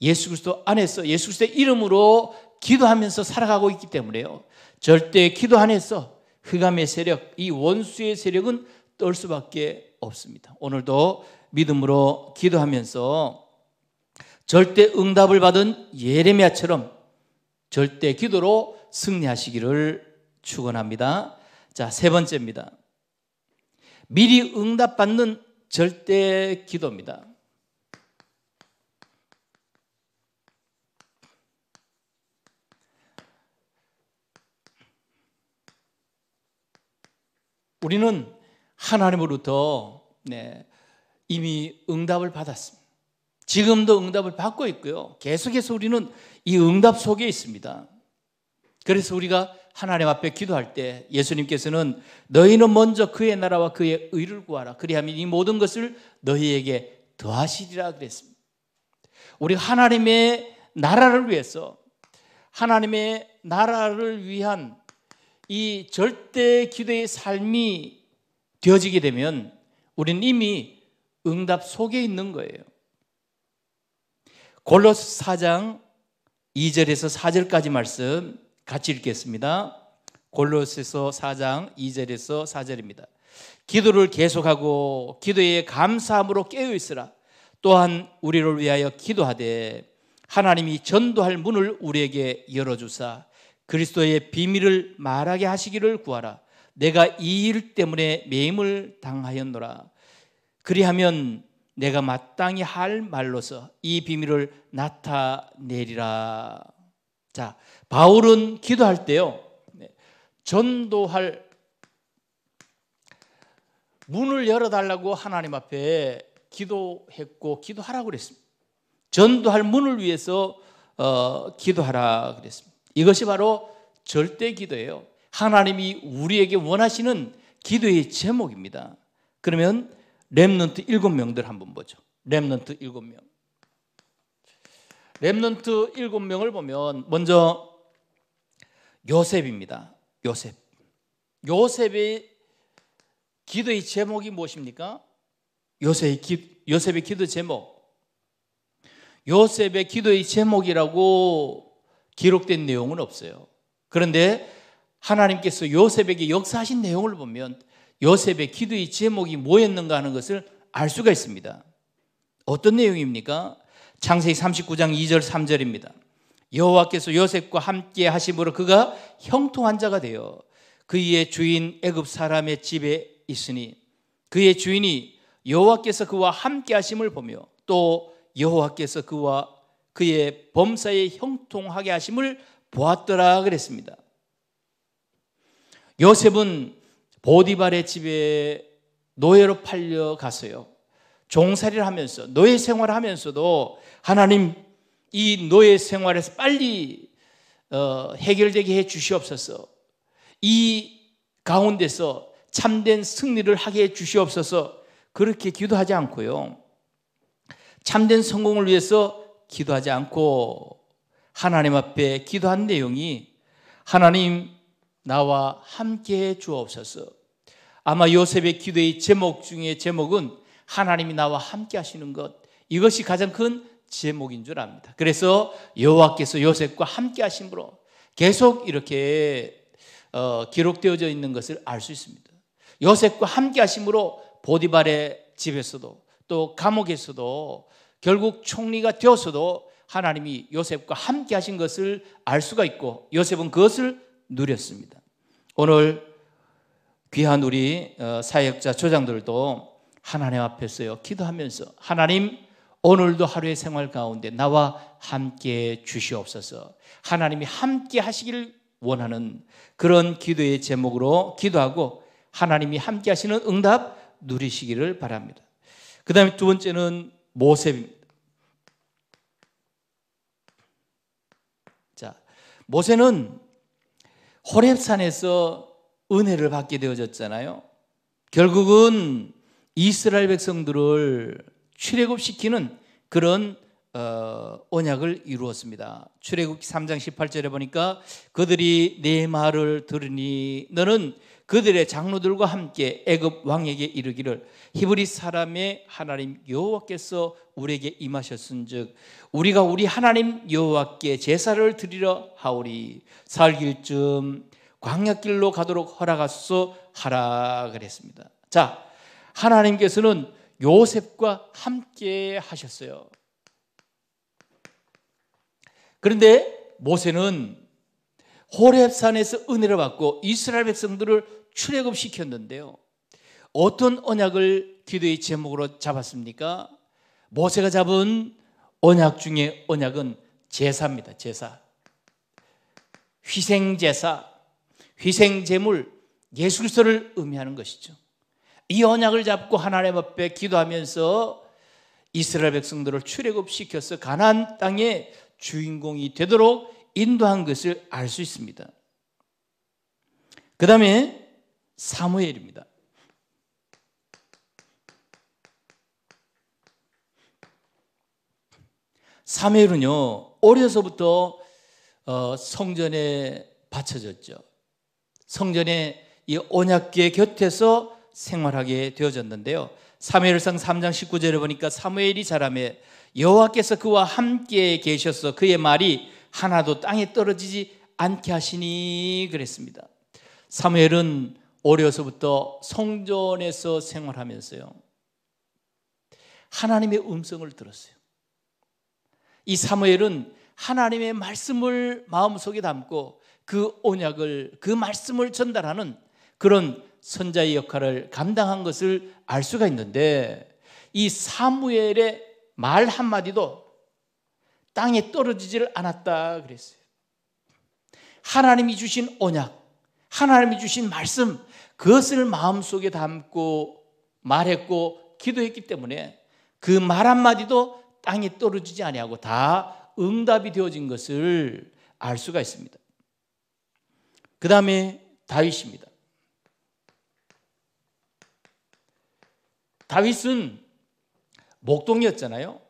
예수 그리스도 안에서 예수 그리스도의 이름으로 기도하면서 살아가고 있기 때문에요. 절대 기도 안에서 흑암의 세력, 이 원수의 세력은 떨 수밖에 없습니다. 오늘도 믿음으로 기도하면서 절대 응답을 받은 예레미야처럼 절대 기도로 승리하시기를 축원합니다. 자, 세 번째입니다. 미리 응답받는 절대 기도입니다. 우리는 하나님으로부터 네, 이미 응답을 받았습니다. 지금도 응답을 받고 있고요. 계속해서 우리는 이 응답 속에 있습니다. 그래서 우리가 하나님 앞에 기도할 때 예수님께서는 너희는 먼저 그의 나라와 그의 의를 구하라. 그리하면 이 모든 것을 너희에게 더하시리라 그랬습니다. 우리 하나님의 나라를 위해서 하나님의 나라를 위한 이 절대 기도의 삶이 되어지게 되면 우리는 이미 응답 속에 있는 거예요. 골로스 4장 2절에서 4절까지 말씀 같이 읽겠습니다. 골로스에서 4장 2절에서 4절입니다. 기도를 계속하고 기도에 감사함으로 깨어 있으라. 또한 우리를 위하여 기도하되 하나님이 전도할 문을 우리에게 열어주사 그리스도의 비밀을 말하게 하시기를 구하라. 내가 이 일 때문에 매임을 당하였노라. 그리하면 내가 마땅히 할 말로서 이 비밀을 나타내리라. 자, 바울은 기도할 때요. 네, 전도할 문을 열어달라고 하나님 앞에 기도했고 기도하라고 그랬습니다. 전도할 문을 위해서 어, 기도하라 그랬습니다. 이것이 바로 절대 기도예요. 하나님이 우리에게 원하시는 기도의 제목입니다. 그러면 렘넌트 일곱 명들 한번 보죠. 렘넌트 일곱 명. 렘넌트 일곱 명을 보면 먼저 요셉입니다. 요셉. 요셉의 기도의 제목이 무엇입니까? 요셉의, 기, 요셉의 기도 제목. 요셉의 기도의 제목이라고 기록된 내용은 없어요. 그런데 하나님께서 요셉에게 역사하신 내용을 보면 요셉의 기도의 제목이 뭐였는가 하는 것을 알 수가 있습니다. 어떤 내용입니까? 창세기 39장 2절 3절입니다. 여호와께서 요셉과 함께 하심으로 그가 형통한 자가 되어 그의 주인 애굽 사람의 집에 있으니 그의 주인이 여호와께서 그와 함께 하심을 보며 또 여호와께서 그와 그의 범사에 형통하게 하심을 보았더라 그랬습니다. 요셉은 보디발의 집에 노예로 팔려갔어요. 종살이를 하면서 노예 생활을 하면서도 하나님 이 노예 생활에서 빨리 어, 해결되게 해 주시옵소서. 이 가운데서 참된 승리를 하게 해 주시옵소서. 그렇게 기도하지 않고요. 참된 성공을 위해서 기도하지 않고 하나님 앞에 기도한 내용이 하나님 나와 함께 해 주옵소서. 아마 요셉의 기도의 제목 중에 제목은 하나님이 나와 함께 하시는 것. 이것이 가장 큰 제목인 줄 압니다. 그래서 여호와께서 요셉과 함께 하심으로 계속 이렇게 어, 기록되어져 있는 것을 알 수 있습니다. 요셉과 함께 하심으로 보디발의 집에서도 또 감옥에서도 결국 총리가 되었어도 하나님이 요셉과 함께 하신 것을 알 수가 있고 요셉은 그것을 누렸습니다. 오늘 귀한 우리 어, 사역자 조장들도 하나님 앞에서요 기도하면서 하나님 오늘도 하루의 생활 가운데 나와 함께 주시옵소서. 하나님이 함께 하시길 원하는 그런 기도의 제목으로 기도하고 하나님이 함께 하시는 응답 누리시기를 바랍니다. 그 다음에 두 번째는 모세 자, 모세는 호렙산에서 은혜를 받게 되어졌잖아요. 결국은 이스라엘 백성들을 출애굽시키는 그런 어, 언약을 이루었습니다. 출애굽 3장 18절에 보니까 그들이 내 말을 들으니 너는 그들의 장로들과 함께 애굽 왕에게 이르기를 히브리 사람의 하나님 여호와께서 우리에게 임하셨은즉 우리가 우리 하나님 여호와께 제사를 드리러 하오리 살길쯤 광야길로 가도록 허락하소 서 하라 그랬습니다. 자, 하나님께서는 요셉과 함께 하셨어요. 그런데 모세는 호렙산에서 은혜를 받고 이스라엘 백성들을 출애굽 시켰는데요. 어떤 언약을 기도의 제목으로 잡았습니까? 모세가 잡은 언약 중에 언약은 제사입니다. 제사. 희생 제사, 희생 제물, 예수 그리스도를 의미하는 것이죠. 이 언약을 잡고 하나님 앞에 기도하면서 이스라엘 백성들을 출애굽시켜서 가나안 땅의 주인공이 되도록 인도한 것을 알 수 있습니다. 그다음에 사무엘입니다. 사무엘은요 어려서부터 어, 성전에 바쳐졌죠. 성전의 이 언약궤 곁에서 생활하게 되어졌는데요. 사무엘상 3장 19절에 보니까 사무엘이 사람의 여호와께서 그와 함께 계셔서 그의 말이 하나도 땅에 떨어지지 않게 하시니 그랬습니다. 사무엘은 어려서부터 성전에서 생활하면서요. 하나님의 음성을 들었어요. 이 사무엘은 하나님의 말씀을 마음속에 담고 그 언약을 그 말씀을 전달하는 그런 선자의 역할을 감당한 것을 알 수가 있는데 이 사무엘의 말 한마디도 땅에 떨어지질 않았다 그랬어요. 하나님이 주신 언약, 하나님이 주신 말씀, 그것을 마음속에 담고 말했고 기도했기 때문에 그 말 한마디도 땅이 떨어지지 아니하고 다 응답이 되어진 것을 알 수가 있습니다. 그 다음에 다윗입니다. 다윗은 목동이었잖아요.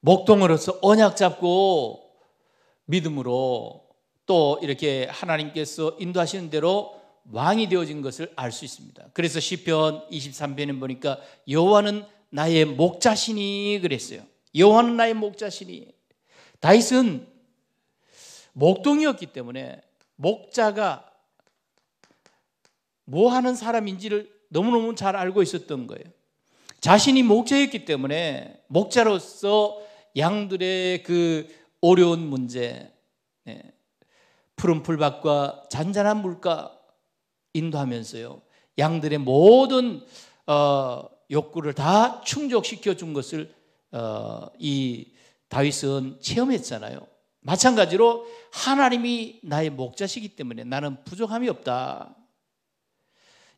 목동으로서 언약 잡고 믿음으로 또 이렇게 하나님께서 인도하시는 대로 왕이 되어진 것을 알 수 있습니다. 그래서 시편 23편에 보니까 여호와는 나의 목자신이 그랬어요. 여호와는 나의 목자신이 다윗은 목동이었기 때문에 목자가 뭐 하는 사람인지를 너무너무 잘 알고 있었던 거예요. 자신이 목자였기 때문에 목자로서 양들의 그 어려운 문제, 네, 푸른 풀밭과 잔잔한 물가 인도하면서요. 양들의 모든 어, 욕구를 다 충족시켜 준 것을 어, 이 다윗은 체험했잖아요. 마찬가지로 하나님이 나의 목자시기 때문에 나는 부족함이 없다.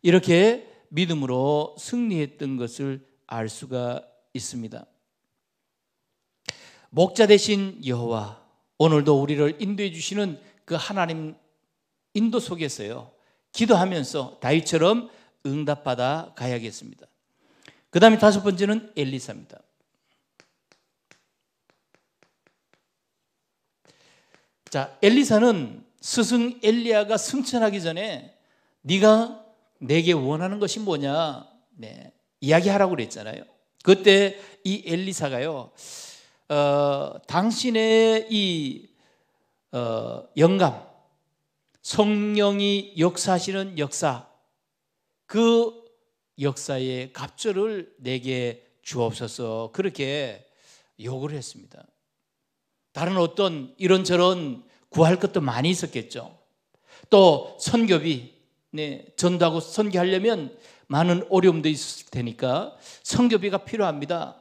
이렇게 믿음으로 승리했던 것을 알 수가 있습니다. 목자 대신 여호와 오늘도 우리를 인도해 주시는 그 하나님 인도 속에서요. 기도하면서 다윗처럼 응답받아 가야겠습니다. 그 다음에 다섯 번째는 엘리사입니다. 자, 엘리사는 스승 엘리야가 승천하기 전에 네가 내게 원하는 것이 뭐냐 네, 이야기하라고 그랬잖아요. 그때 이 엘리사가요, 어, 당신의 이 어, 영감, 성령이 역사하시는 역사, 그 역사의 갑절을 내게 주옵소서 그렇게 욕을 했습니다. 다른 어떤 이런저런 구할 것도 많이 있었겠죠. 또 선교비, 네, 전도하고 선교하려면 많은 어려움도 있을 테니까 선교비가 필요합니다.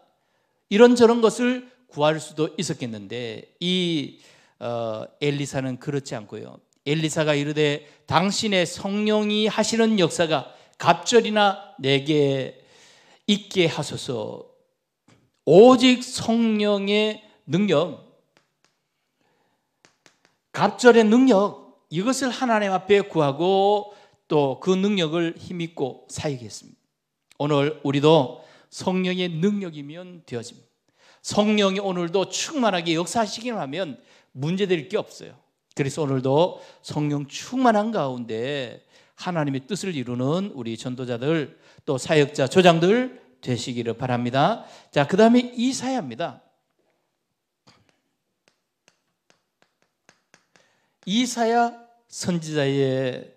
이런저런 것을 구할 수도 있었겠는데 이 어, 엘리사는 그렇지 않고요. 엘리사가 이르되 당신의 성령이 하시는 역사가 갑절이나 내게 있게 하소서. 오직 성령의 능력, 갑절의 능력 이것을 하나님 앞에 구하고 또 그 능력을 힘입고 살겠습니다. 오늘 우리도 성령의 능력이면 되어집니다. 성령이 오늘도 충만하게 역사하시기만 하면 문제될 게 없어요. 그래서 오늘도 성령 충만한 가운데 하나님의 뜻을 이루는 우리 전도자들 또 사역자 조장들 되시기를 바랍니다. 자, 그 다음에 이사야입니다. 이사야 선지자의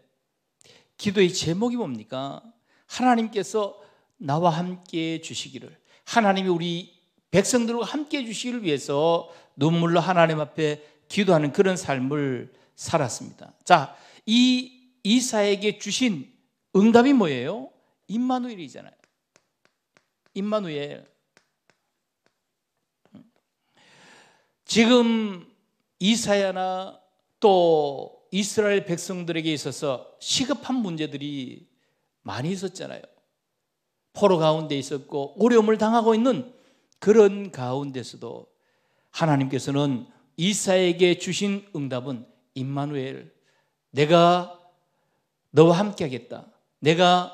기도의 제목이 뭡니까? 하나님께서 나와 함께 해 주시기를 하나님이 우리 백성들과 함께 해 주시기를 위해서 눈물로 하나님 앞에 기도하는 그런 삶을 살았습니다. 자, 이 이사에게 주신 응답이 뭐예요? 임마누엘이잖아요. 임마누엘. 지금 이사야나 또 이스라엘 백성들에게 있어서 시급한 문제들이 많이 있었잖아요. 포로 가운데 있었고 어려움을 당하고 있는 그런 가운데서도 하나님께서는 이사에게 주신 응답은 임마누엘 내가 너와 함께 하겠다. 내가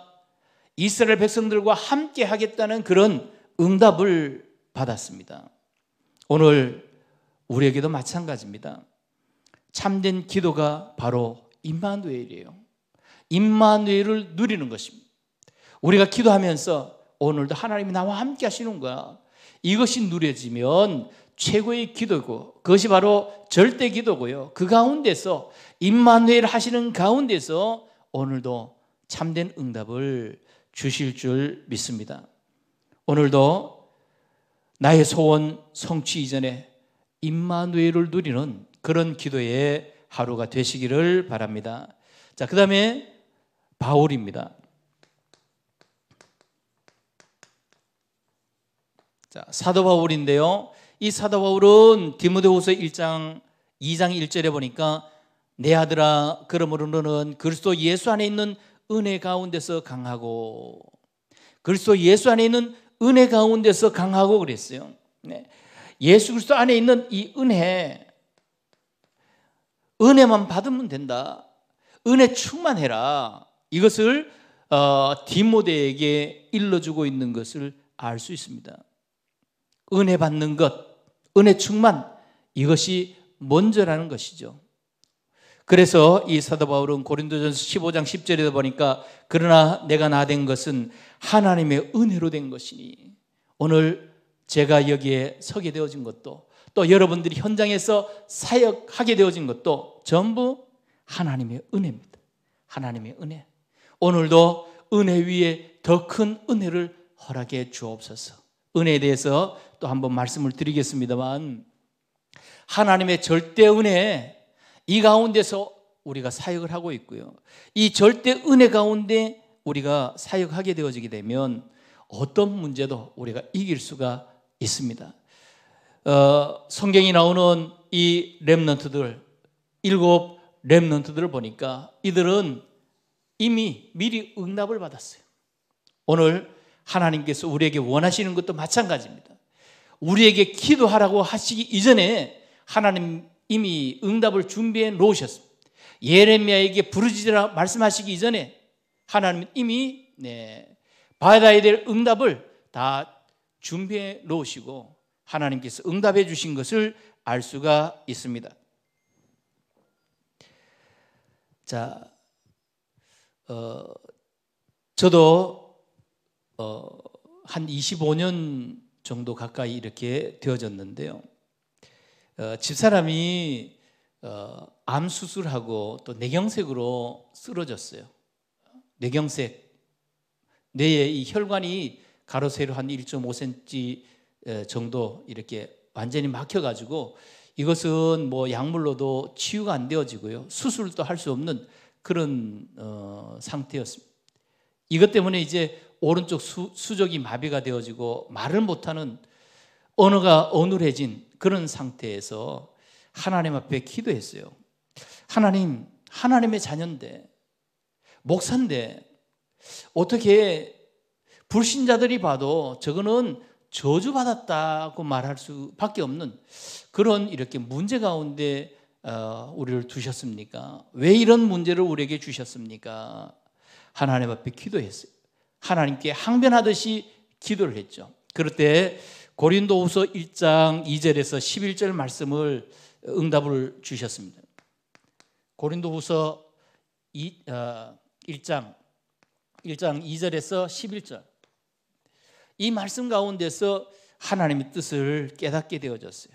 이스라엘 백성들과 함께 하겠다는 그런 응답을 받았습니다. 오늘 우리에게도 마찬가지입니다. 참된 기도가 바로 임마누엘이에요. 임마누엘을 누리는 것입니다. 우리가 기도하면서 오늘도 하나님이 나와 함께 하시는 거야. 이것이 누려지면 최고의 기도고 그것이 바로 절대 기도고요. 그 가운데서 임마누엘 하시는 가운데서 오늘도 참된 응답을 주실 줄 믿습니다. 오늘도 나의 소원 성취 이전에 임마누엘을 누리는 그런 기도의 하루가 되시기를 바랍니다. 자, 그다음에 바울입니다. 자, 사도 바울인데요. 이 사도 바울은 디모데후서 1장 2장 1절에 보니까 내 아들아 그러므로 너는 그리스도 예수 안에 있는 은혜 가운데서 강하고 그리스도 예수 안에 있는 은혜 가운데서 강하고 그랬어요. 네. 예수 그리스도 안에 있는 이 은혜 은혜만 받으면 된다. 은혜 충만해라. 이것을 어, 디모데에게 일러주고 있는 것을 알 수 있습니다. 은혜 받는 것, 은혜 충만, 이것이 먼저라는 것이죠. 그래서 이 사도 바울은 고린도전서 15장 1 0절에 보니까 그러나 내가 나 된 것은 하나님의 은혜로 된 것이니 오늘 제가 여기에 서게 되어진 것도 또 여러분들이 현장에서 사역하게 되어진 것도 전부 하나님의 은혜입니다. 하나님의 은혜. 오늘도 은혜 위에 더 큰 은혜를 허락해 주옵소서. 은혜에 대해서 또 한 번 말씀을 드리겠습니다만 하나님의 절대 은혜 이 가운데서 우리가 사역을 하고 있고요. 이 절대 은혜 가운데 우리가 사역하게 되어지게 되면 어떤 문제도 우리가 이길 수가 있습니다. 어, 성경이 나오는 이 렘넌트들 일곱 렘넌트들을 보니까 이들은 이미 미리 응답을 받았어요. 오늘 하나님께서 우리에게 원하시는 것도 마찬가지입니다. 우리에게 기도하라고 하시기 이전에 하나님 이미 응답을 준비해 놓으셨습니다. 예레미야에게 부르짖으라 말씀하시기 이전에 하나님 이미 네, 받아야 될 응답을 다 준비해 놓으시고 하나님께서 응답해 주신 것을 알 수가 있습니다. 자, 어, 저도 어, 한 25년 정도 가까이 이렇게 되어졌는데요. 어, 집사람이 어, 암 수술하고 또 뇌경색으로 쓰러졌어요. 내경색 뇌에 이 혈관이 가로세로 한 1.5cm 정도 이렇게 완전히 막혀가지고 이것은 뭐 약물로도 치유가 안 되어지고요 수술도 할 수 없는 그런 어, 상태였습니다. 이것 때문에 이제 오른쪽 수, 수족이 마비가 되어지고 말을 못하는 언어가 어눌해진 그런 상태에서 하나님 앞에 기도했어요. 하나님, 하나님의 자녀인데, 목사인데, 어떻게 불신자들이 봐도 저거는 저주받았다고 말할 수밖에 없는 그런 이렇게 문제 가운데 어, 우리를 두셨습니까? 왜 이런 문제를 우리에게 주셨습니까? 하나님 앞에 기도했어요. 하나님께 항변하듯이 기도를 했죠. 그럴 때 고린도후서 1장 2절에서 11절 말씀을 응답을 주셨습니다. 고린도후서 2, 어, 1장 1장 2절에서 11절 이 말씀 가운데서 하나님의 뜻을 깨닫게 되어졌어요.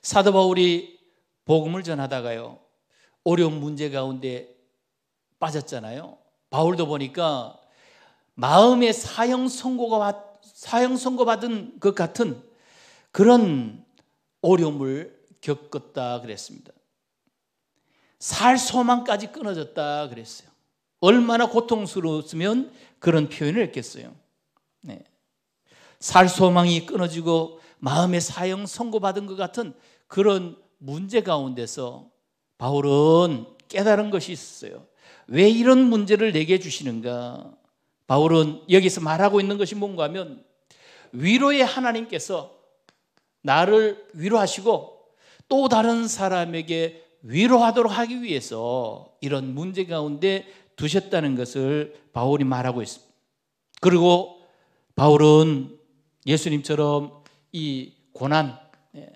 사도 바울이 복음을 전하다가요 어려운 문제 가운데 빠졌잖아요. 바울도 보니까 마음의 사형 선고가 사형 선고받은 것 같은 그런 어려움을 겪었다 그랬습니다. 살 소망까지 끊어졌다 그랬어요. 얼마나 고통스러웠으면 그런 표현을 했겠어요. 네. 살 소망이 끊어지고 마음의 사형 선고받은 것 같은 그런 문제 가운데서 바울은 깨달은 것이 있어요. 왜 이런 문제를 내게 주시는가? 바울은 여기서 말하고 있는 것이 뭔가 하면 위로의 하나님께서 나를 위로하시고 또 다른 사람에게 위로하도록 하기 위해서 이런 문제 가운데 두셨다는 것을 바울이 말하고 있습니다. 그리고 바울은 예수님처럼 이 고난, 예,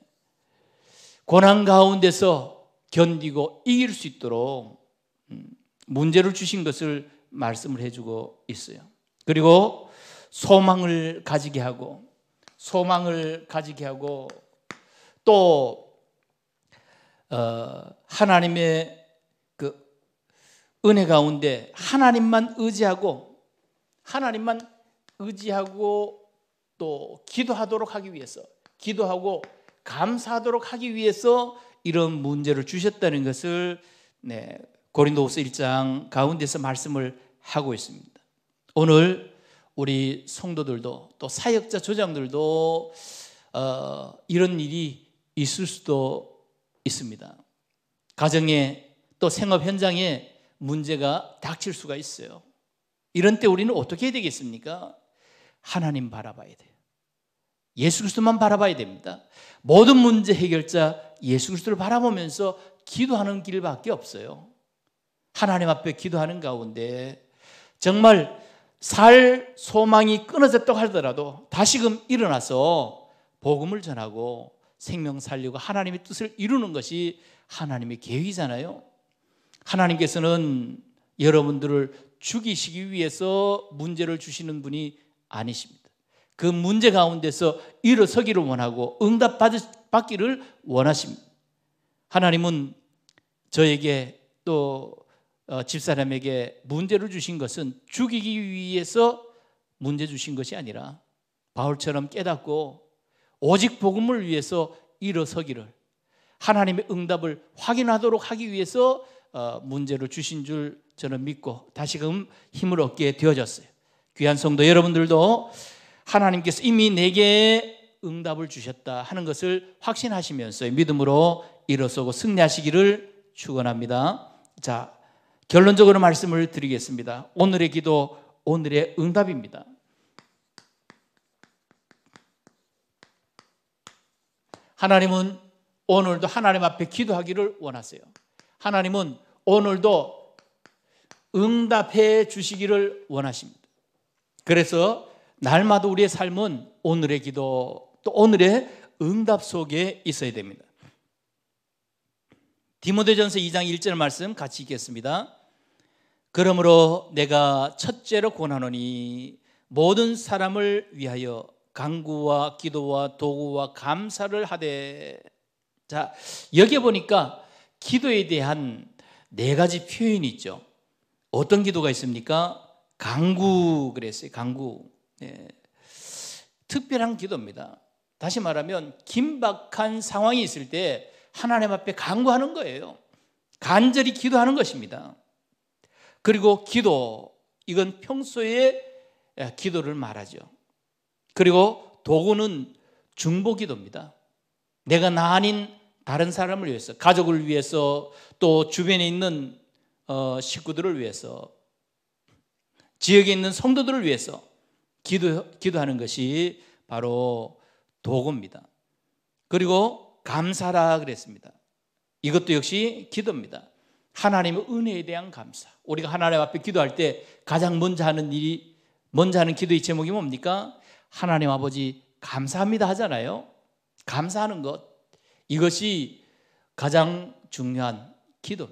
고난 가운데서 견디고 이길 수 있도록 음, 문제를 주신 것을 말씀을 해주고 있어요. 그리고 소망을 가지게 하고 소망을 가지게 하고 또 어, 하나님의 그 은혜 가운데 하나님만 의지하고 하나님만 의지하고 또 기도하도록 하기 위해서 기도하고 감사하도록 하기 위해서 이런 문제를 주셨다는 것을 네, 고린도후서 1장 가운데서 말씀을 하고 있습니다. 오늘 우리 성도들도 또 사역자 조장들도 어, 이런 일이 있을 수도 있습니다. 가정에 또 생업 현장에 문제가 닥칠 수가 있어요. 이런 때 우리는 어떻게 해야 되겠습니까? 하나님 바라봐야 돼요. 예수 그리스도만 바라봐야 됩니다. 모든 문제 해결자 예수 그리스도를 바라보면서 기도하는 길밖에 없어요. 하나님 앞에 기도하는 가운데 정말 살 소망이 끊어졌다고 하더라도 다시금 일어나서 복음을 전하고 생명 살리고 하나님의 뜻을 이루는 것이 하나님의 계획이잖아요. 하나님께서는 여러분들을 죽이시기 위해서 문제를 주시는 분이 아니십니다. 그 문제 가운데서 일어서기를 원하고 응답 받기를 원하십니다. 하나님은 저에게 또 어, 집사람에게 문제를 주신 것은 죽이기 위해서 문제 주신 것이 아니라 바울처럼 깨닫고 오직 복음을 위해서 일어서기를 하나님의 응답을 확인하도록 하기 위해서 어, 문제를 주신 줄 저는 믿고 다시금 힘을 얻게 되어졌어요. 귀한 성도 여러분들도 하나님께서 이미 내게 응답을 주셨다 하는 것을 확신하시면서 믿음으로 일어서고 승리하시기를 축원합니다. 자, 결론적으로 말씀을 드리겠습니다. 오늘의 기도, 오늘의 응답입니다. 하나님은 오늘도 하나님 앞에 기도하기를 원하세요. 하나님은 오늘도 응답해 주시기를 원하십니다. 그래서 날마다 우리의 삶은 오늘의 기도 또 오늘의 응답 속에 있어야 됩니다. 디모데전서 2장 1절 말씀 같이 읽겠습니다. 그러므로 내가 첫째로 권하노니 모든 사람을 위하여 강구와 기도와 도구와 감사를 하되 자 여기 보니까 기도에 대한 네 가지 표현이 있죠. 어떤 기도가 있습니까? 강구 그랬어요. 강구 네. 특별한 기도입니다. 다시 말하면 긴박한 상황이 있을 때 하나님 앞에 강구하는 거예요. 간절히 기도하는 것입니다. 그리고 기도. 이건 평소에 예, 기도를 말하죠. 그리고 도구는 중보 기도입니다. 내가 나 아닌 다른 사람을 위해서, 가족을 위해서, 또 주변에 있는 어, 식구들을 위해서, 지역에 있는 성도들을 위해서 기도, 기도하는 것이 바로 도구입니다. 그리고 감사라 그랬습니다. 이것도 역시 기도입니다. 하나님의 은혜에 대한 감사. 우리가 하나님 앞에 기도할 때 가장 먼저 하는 일이 먼저 하는 기도의 제목이 뭡니까? 하나님 아버지 감사합니다 하잖아요. 감사하는 것 이것이 가장 중요한 기도.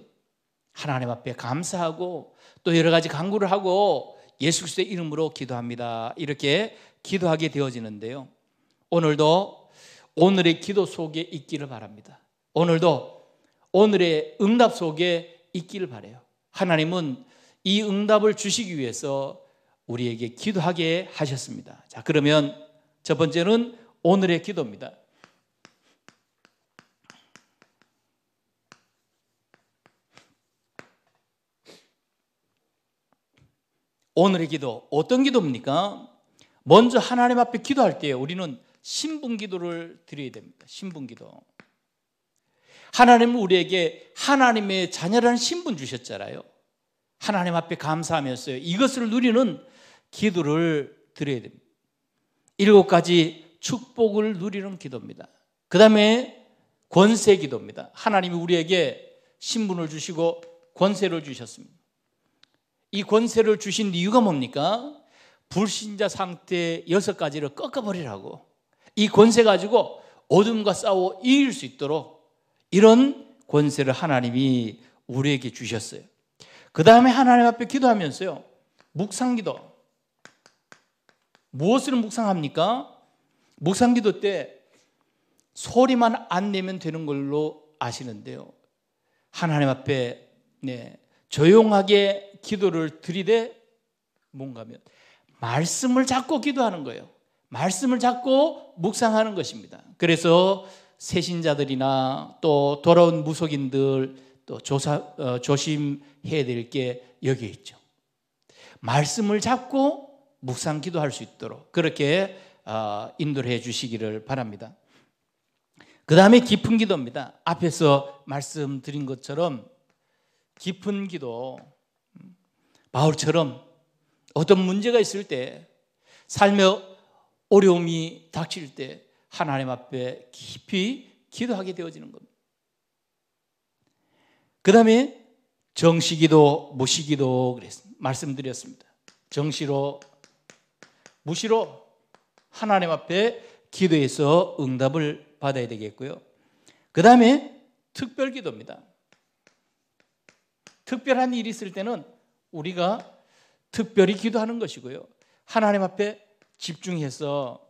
하나님 앞에 감사하고 또 여러 가지 간구를 하고 예수 그리스도의 이름으로 기도합니다. 이렇게 기도하게 되어지는데요. 오늘도 오늘의 기도 속에 있기를 바랍니다. 오늘도 오늘의 응답 속에 있기를 바래요. 하나님은 이 응답을 주시기 위해서 우리에게 기도하게 하셨습니다. 자, 그러면 첫 번째는 오늘의 기도입니다. 오늘의 기도 어떤 기도입니까? 먼저 하나님 앞에 기도할 때 우리는 신분 기도를 드려야 됩니다. 신분 기도. 하나님은 우리에게 하나님의 자녀라는 신분 주셨잖아요. 하나님 앞에 감사하면서요. 이것을 누리는 기도를 드려야 됩니다. 일곱 가지 축복을 누리는 기도입니다. 그 다음에 권세 기도입니다. 하나님이 우리에게 신분을 주시고 권세를 주셨습니다. 이 권세를 주신 이유가 뭡니까? 불신자 상태 여섯 가지를 꺾어버리라고. 이 권세 가지고 어둠과 싸워 이길 수 있도록 이런 권세를 하나님이 우리에게 주셨어요. 그 다음에 하나님 앞에 기도하면서요. 묵상기도. 무엇을 묵상합니까? 묵상기도 때 소리만 안 내면 되는 걸로 아시는데요. 하나님 앞에 네, 조용하게 기도를 드리되 뭔가면 말씀을 잡고 기도하는 거예요. 말씀을 잡고 묵상하는 것입니다. 그래서 세신자들이나 또 돌아온 무속인들 또 조사, 어, 조심해야 될 게 여기 에 있죠. 말씀을 잡고 묵상 기도할 수 있도록 그렇게 어, 인도를 해 주시기를 바랍니다. 그 다음에 깊은 기도입니다. 앞에서 말씀드린 것처럼 깊은 기도, 바울처럼 어떤 문제가 있을 때, 삶의 어려움이 닥칠 때, 하나님 앞에 깊이 기도하게 되어지는 겁니다. 그 다음에 정시기도, 무시기도 말씀드렸습니다. 정시로, 무시로 하나님 앞에 기도해서 응답을 받아야 되겠고요. 그 다음에 특별 기도입니다. 특별한 일이 있을 때는 우리가 특별히 기도하는 것이고요. 하나님 앞에 집중해서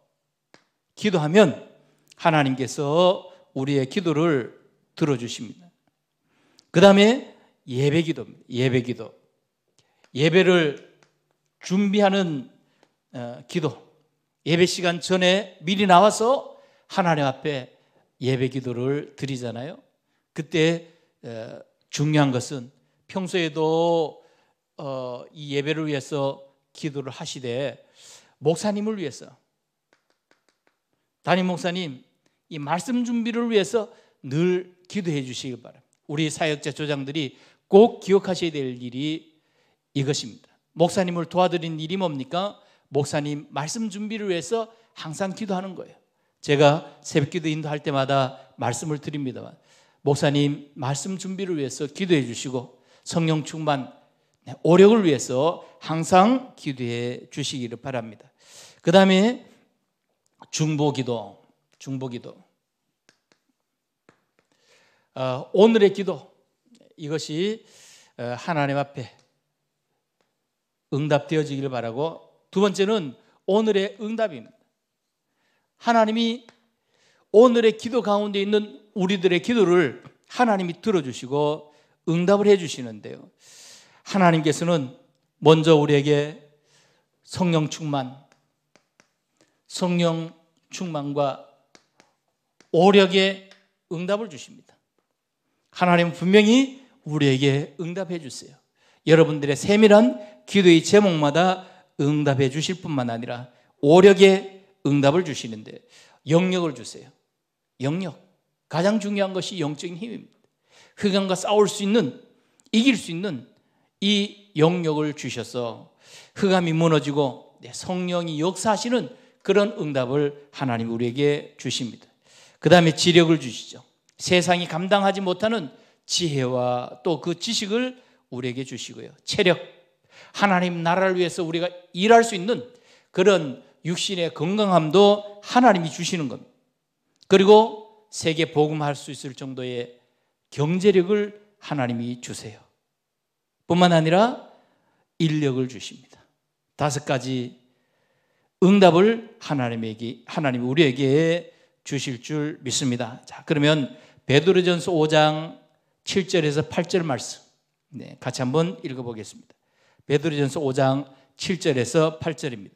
기도하면 하나님께서 우리의 기도를 들어주십니다. 그 다음에 예배 기도 예배 기도. 예배를 준비하는 어, 기도. 예배 시간 전에 미리 나와서 하나님 앞에 예배 기도를 드리잖아요. 그때 어, 중요한 것은 평소에도 어, 이 예배를 위해서 기도를 하시되 목사님을 위해서 담임 목사님 이 말씀 준비를 위해서 늘 기도해 주시기 바랍니다. 우리 사역자 조장들이 꼭 기억하셔야 될 일이 이것입니다. 목사님을 도와드린 일이 뭡니까? 목사님 말씀 준비를 위해서 항상 기도하는 거예요. 제가 새벽 기도 인도할 때마다 말씀을 드립니다만 목사님 말씀 준비를 위해서 기도해 주시고 성령 충만 네, 오력을 위해서 항상 기도해 주시기를 바랍니다. 그 다음에 중보기도, 중보기도. 어, 오늘의 기도 이것이 어, 하나님 앞에 응답되어지기를 바라고 두 번째는 오늘의 응답입니다. 하나님이 오늘의 기도 가운데 있는 우리들의 기도를 하나님이 들어주시고 응답을 해주시는데요. 하나님께서는 먼저 우리에게 성령 충만, 성령 충만과 오력의 응답을 주십니다. 하나님 분명히 우리에게 응답해 주세요. 여러분들의 세밀한 기도의 제목마다 응답해 주실 뿐만 아니라 오력의 응답을 주시는데 영력을 주세요. 영력. 가장 중요한 것이 영적인 힘입니다. 흑암과 싸울 수 있는, 이길 수 있는 이 영력을 주셔서 흑암이 무너지고 성령이 역사하시는 그런 응답을 하나님 우리에게 주십니다. 그 다음에 지력을 주시죠. 세상이 감당하지 못하는 지혜와 또 그 지식을 우리에게 주시고요. 체력. 하나님 나라를 위해서 우리가 일할 수 있는 그런 육신의 건강함도 하나님이 주시는 겁니다. 그리고 세계 복음할 수 있을 정도의 경제력을 하나님이 주세요. 뿐만 아니라 인력을 주십니다. 다섯 가지 응답을 하나님에게 하나님 우리에게 주실 줄 믿습니다. 자, 그러면 베드로전서 5장 7절에서 8절 말씀. 네, 같이 한번 읽어 보겠습니다. 베드로전서 5장 7절에서 8절입니다.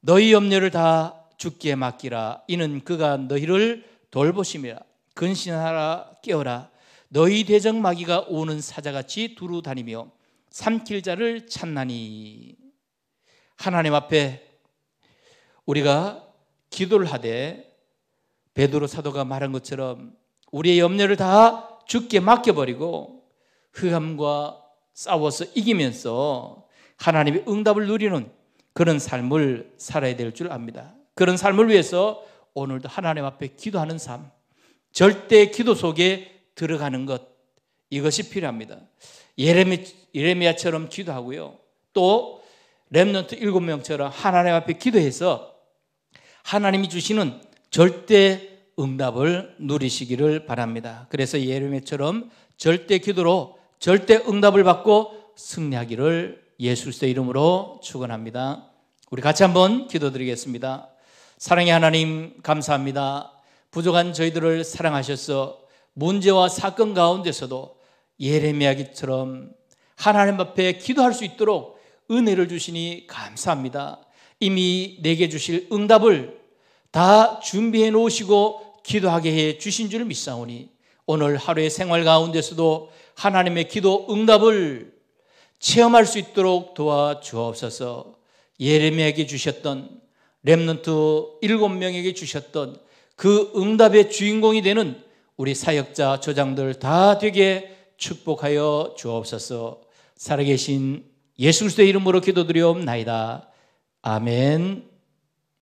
너희 염려를 다 주께 맡기라 이는 그가 너희를 돌보심이라 근신하라 깨어라 너희 대적 마귀가 오는 사자같이 두루 다니며 삼킬 자를 찾나니 하나님 앞에 우리가 기도를 하되 베드로 사도가 말한 것처럼 우리의 염려를 다 죽게 맡겨버리고 흑암과 싸워서 이기면서 하나님의 응답을 누리는 그런 삶을 살아야 될 줄 압니다. 그런 삶을 위해서 오늘도 하나님 앞에 기도하는 삶, 절대 기도 속에 들어가는 것, 이것이 필요합니다. 예레미, 예레미야처럼 기도하고요. 또 랩넌트 일곱 명처럼 하나님 앞에 기도해서 하나님이 주시는 절대 응답을 누리시기를 바랍니다. 그래서 예레미야처럼 절대 기도로 절대 응답을 받고 승리하기를 예수의 이름으로 축원합니다. 우리 같이 한번 기도드리겠습니다. 사랑의 하나님 감사합니다. 부족한 저희들을 사랑하셔서 문제와 사건 가운데서도 예레미야기처럼 하나님 앞에 기도할 수 있도록 은혜를 주시니 감사합니다. 이미 내게 주실 응답을 다 준비해 놓으시고 기도하게 해 주신 줄 믿사오니 오늘 하루의 생활 가운데서도 하나님의 기도 응답을 체험할 수 있도록 도와 주옵소서. 예레미에게 주셨던 렘넌트 일곱 명에게 주셨던 그 응답의 주인공이 되는 우리 사역자 저장들 다 되게 축복하여 주옵소서. 살아계신 예수 그리스도의 이름으로 기도드리옵나이다. 아멘.